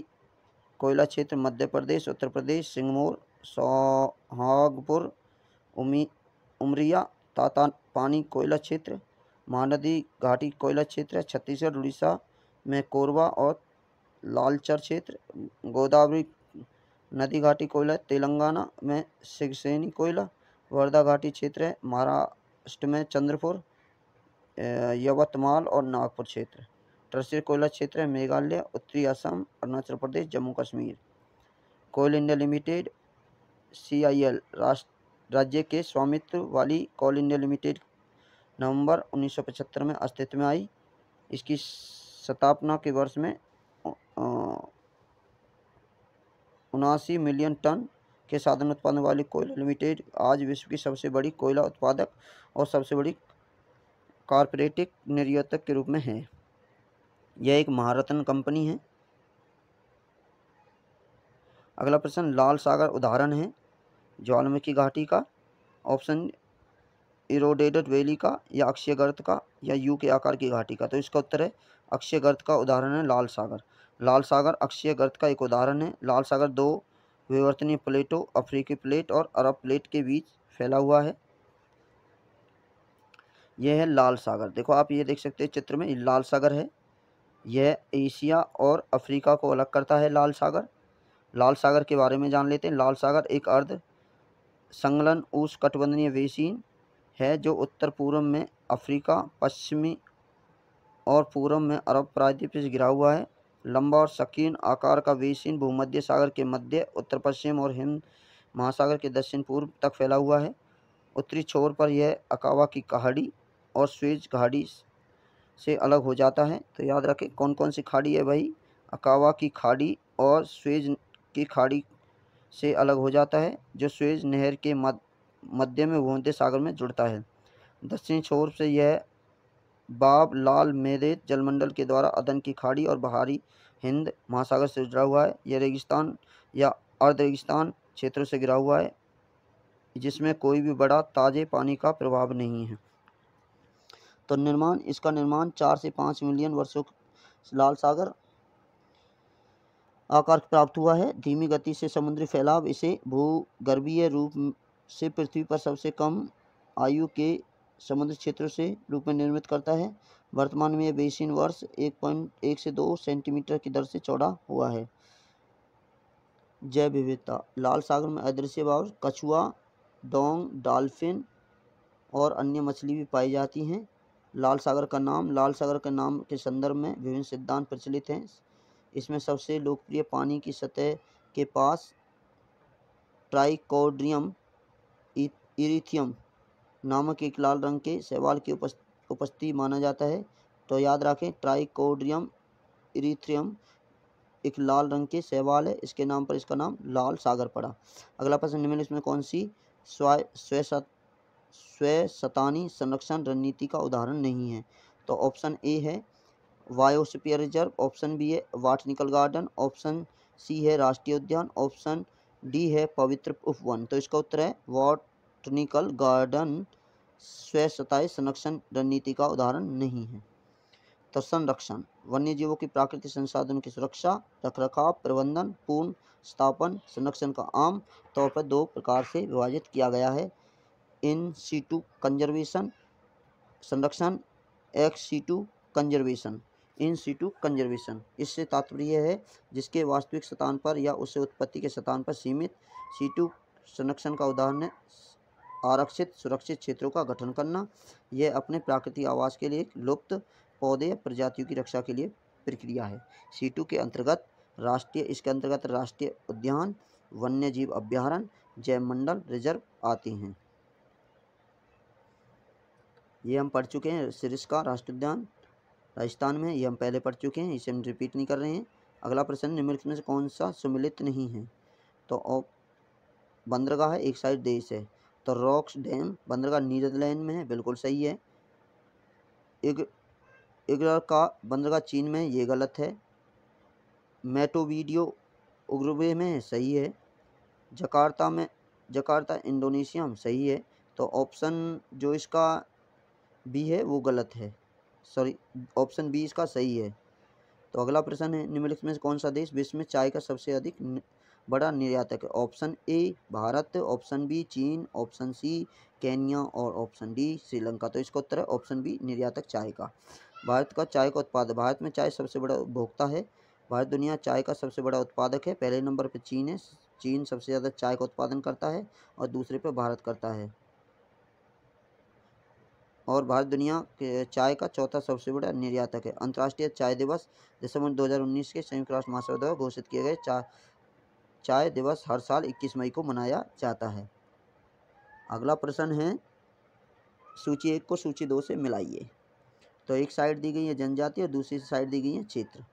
कोयला क्षेत्र मध्य प्रदेश उत्तर प्रदेश सिंगमोर सोहागपुर उमी उमरिया ताता पानी कोयला क्षेत्र महानदी घाटी कोयला क्षेत्र छत्तीसगढ़ उड़ीसा में कोरबा और लालचर क्षेत्र गोदावरी नदी घाटी कोयला तेलंगाना में सिगसेनी कोयला वर्धा घाटी क्षेत्र है महाराष्ट्र में चंद्रपुर यवतमाल और नागपुर क्षेत्र ट्रस्टेड कोयला क्षेत्र है मेघालय उत्तरी Assam Arunachal Pradesh Jammu Kashmir coal India limited C I L राष्ट्र राज्य के स्वामित्व वाली कोल इंडिया लिमिटेड नवंबर 1975 में अस्तित्व में आई इसकी स्थापना के वर्ष में उनासी मिलियन टन के साधन उत्पादन वाली कोयला लिमिटेड आज विश्व की सबसे बड़ी कोयला उत्पादक और सबसे बड़ी कॉरपोरेटिक निर्यातक के रूप में है यह एक महारत्न कंपनी है अगला प्रश्न लाल सागर उदाहरण है ज्वालामुखी घाटी का ऑप्शन इरोडेडेड वैली का या अक्षय गर्त का या यू के आकार की घाटी का तो इसका उत्तर है अक्षय गर्त का उदाहरण है लाल सागर लाल सागर अक्षीय गर्त का एक उदाहरण है लाल सागर दो विवर्तनीय प्लेटों अफ्रीकी प्लेट और अरब प्लेट के बीच फैला हुआ है यह है लाल सागर देखो आप ये देख सकते हैं चित्र में लाल सागर है यह एशिया और अफ्रीका को अलग करता है लाल सागर लाल सागर के बारे में जान लेते हैं लाल सागर एक अर्ध संगलन उस कटबंधनीय बेसिन है जो उत्तर पूर्व में अफ्रीका पश्चिमी और पूर्व में अरब प्रायद्वीप से घिरा हुआ है लंबा और शकीन आकार का वीसिन भूमध्य सागर के मध्य उत्तर पश्चिम और हिंद महासागर के दक्षिण पूर्व तक फैला हुआ है उत्तरी छोर पर यह अकावा की कहाड़ी और स्वेज घाड़ी से अलग हो जाता है तो याद रखें कौन कौन सी खाड़ी है भाई अकावा की खाड़ी और स्वेज की खाड़ी से अलग हो जाता है जो स्वेज नहर के मध्य में भूमध्य सागर में जुड़ता है दक्षिण छोर से यह बाब लाल मेरे जलमंडल के द्वारा अदन की खाड़ी और बाहरी हिंद महासागर से जुड़ा हुआ है यह रेगिस्तान या अर्ध रेगिस्तान क्षेत्रों से घिरा हुआ है जिसमें कोई भी बड़ा ताज़े पानी का प्रभाव नहीं है तो निर्माण इसका निर्माण चार से पाँच मिलियन वर्षों लाल सागर आकार प्राप्त हुआ है धीमी गति से समुद्री फैलाव इसे भूगर्भीय रूप से पृथ्वी पर सबसे कम आयु के समुद्र क्षेत्रों से रूप में निर्मित करता है वर्तमान में यह बेसिन वर्ष एक पॉइंट एक से दो सेंटीमीटर की दर से चौड़ा हुआ है जैव विविधता लाल सागर में अदृश्य भाव कछुआ डोंग डॉल्फिन और अन्य मछली भी पाई जाती हैं लाल सागर का नाम लाल सागर के नाम के संदर्भ में विभिन्न सिद्धांत प्रचलित हैं इसमें सबसे लोकप्रिय पानी की सतह के पास ट्राइकोड्रियम इरिथियम नामक एक लाल रंग के शैवाल की उपस्थिति माना जाता है तो याद रखें ट्राइकोड्रियम इरीथ्रियम एक लाल रंग के शैवाल है इसके नाम पर इसका नाम लाल सागर पड़ा अगला प्रश्न निम्नलिखित में कौन सी स्वय स्वशतानी संरक्षण रणनीति का उदाहरण नहीं है तो ऑप्शन ए है वायोस्पियर रिजर्व ऑप्शन बी है वाटनिकल गार्डन ऑप्शन सी है राष्ट्रीय उद्यान ऑप्शन डी है पवित्र उपवन तो इसका उत्तर है वाट बॉटनिकल गार्डन स्वच्छताई संरक्षण रणनीति का उदाहरण नहीं है तो संरक्षण वन्य जीवों की प्राकृतिक संसाधनों की सुरक्षा रखरखाव प्रबंधन पूर्ण स्थापन संरक्षण का आम तौर पर दो प्रकार से विभाजित किया गया है इन सीटू कंजर्वेशन संरक्षण ex situ conservation in situ conservation इससे तात्पर्य है जिसके वास्तविक स्थान पर या उससे उत्पत्ति के स्थान पर सीमित सीटू संरक्षण का उदाहरण आरक्षित सुरक्षित क्षेत्रों का गठन करना यह अपने प्राकृतिक आवास के लिए लुप्त पौधे या प्रजातियों की रक्षा के लिए प्रक्रिया है सी टू के अंतर्गत राष्ट्रीय इसके अंतर्गत राष्ट्रीय उद्यान वन्य जीव जैव मंडल रिजर्व आती हैं ये हम पढ़ चुके हैं सिरिस का राष्ट्रीय उद्यान राजस्थान में ये हम पहले पढ़ चुके हैं इसे हम रिपीट नहीं कर रहे हैं अगला प्रश्न निम्नलिखित में से कौन सा सम्मिलित नहीं है तो बंदरगाह है एक साइड देश है तो रॉक्स डैम बंदरगाह नीदरलैंड में है बिल्कुल सही है एक एक का बंदरगाह चीन में ये गलत है मेटो वीडियो उग्रवे में सही है जकार्ता में जकार्ता इंडोनेशिया में सही है तो ऑप्शन जो इसका बी है वो गलत है सॉरी ऑप्शन बी इसका सही है तो अगला प्रश्न है निम्नलिखित में कौन सा देश विश्व में चाय का सबसे अधिक न... बड़ा निर्यातक है option A Bharat option B चीन ऑप्शन सी केनिया और ऑप्शन डी श्रीलंका तो इसका उत्तर है ऑप्शन बी निर्यातक चाय का भारत का चाय का उत्पादक भारत में चाय सबसे बड़ा उपभोक्ता है भारत दुनिया चाय का सबसे बड़ा उत्पादक है पहले नंबर पर चीन है चीन सबसे ज़्यादा चाय का उत्पादन करता है और दूसरे पर भारत करता है और भारत दुनिया के चाय का चौथा सबसे बड़ा निर्यातक है अंतर्राष्ट्रीय चाय दिवस दिसंबर 2019 के संयुक्त राष्ट्र महासभा द्वारा घोषित किए गए चाय चाय दिवस हर साल 21 मई को मनाया जाता है अगला प्रश्न है सूची एक को सूची दो से मिलाइए तो एक साइड दी गई है जनजाति और दूसरी साइड दी गई है क्षेत्र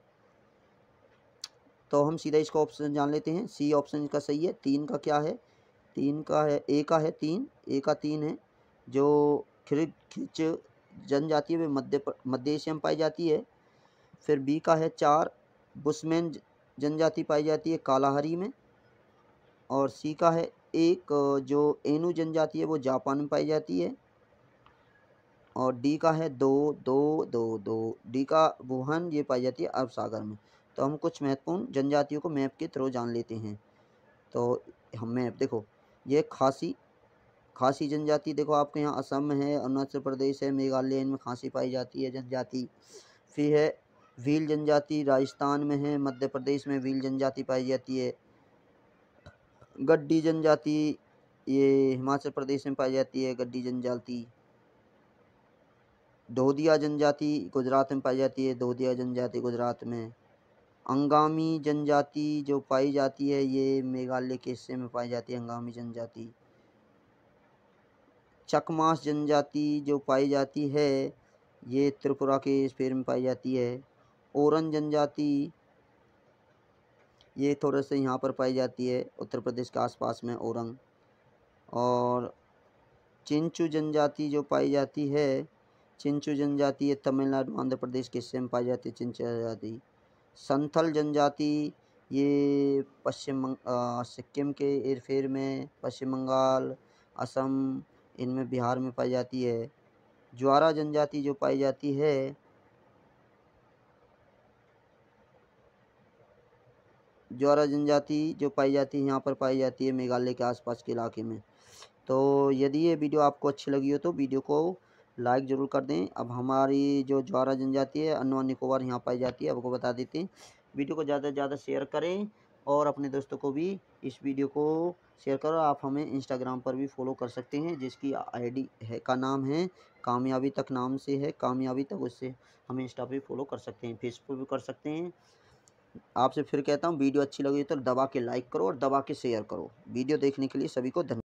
तो हम सीधा इसका ऑप्शन जान लेते हैं सी ऑप्शन का सही है तीन का क्या है तीन का है ए का है तीन ए का तीन है जो खिच जनजाति में मध्य मध्य एशिया में पाई जाती है फिर बी का है चार बुसमैन जनजाति पाई जाती है कालाहारी में और सी का है एक जो एनु जनजाति है वो जापान में पाई जाती है और डी का है दो दो दो दो डी का वुहान ये पाई जाती है अरब सागर में तो हम कुछ महत्वपूर्ण जनजातियों को मैप के थ्रू जान लेते हैं तो हम मैप देखो ये खासी खासी जनजाति देखो आपके यहाँ असम है अरुणाचल प्रदेश है मेघालय इनमें खांसी पाई जाती है जनजाति फिर है व्हील जनजाति राजस्थान में है मध्य प्रदेश में व्हील जनजाति पाई जाती है गड्डी जनजाति ये हिमाचल प्रदेश में पाई जाती है गड्डी जनजाति धोदिया जनजाति गुजरात में पाई जाती है धोदिया जनजाति गुजरात में अंगामी जनजाति जो पाई जाती है ये मेघालय के हिस्से में पाई जाती है अंगामी जनजाति चकमास जनजाति जो पाई जाती है ये त्रिपुरा के स्पेयर में पाई जाती है औरन जनजाति ये थोड़े से यहाँ पर पाई जाती है उत्तर प्रदेश के आसपास में औरंग और चिंचू जनजाति जो पाई जाती है चिंचू जनजाति ये तमिलनाडु आंध्र प्रदेश के हिस्से में पाई जाती है चिंचू जनजाति संथल जनजाति ये पश्चिम सिक्किम के इरफेर में पश्चिम बंगाल असम इनमें बिहार में पाई जाती है ज्वारा जनजाति जो पाई जाती है ज्वारा जनजाति जो पाई जाती है यहाँ पर पाई जाती है मेघालय के आसपास के इलाके में तो यदि ये वीडियो आपको अच्छी लगी हो तो वीडियो को लाइक ज़रूर कर दें अब हमारी जो ज्वारा जनजाति है अनवा निकोबार यहाँ पाई जाती है आपको बता देते हैं वीडियो को ज़्यादा से ज़्यादा शेयर करें और अपने दोस्तों को भी इस वीडियो को शेयर करो आप हमें इंस्टाग्राम पर भी फॉलो कर सकते हैं जिसकी आईडी है का नाम है कामयाबी तक नाम से है कामयाबी तक उससे हम इंस्टा भी फॉलो कर सकते हैं फेसबुक भी कर सकते हैं आपसे फिर कहता हूँ वीडियो अच्छी लगी तो दबा के लाइक करो और दबा के शेयर करो वीडियो देखने के लिए सभी को धन्यवाद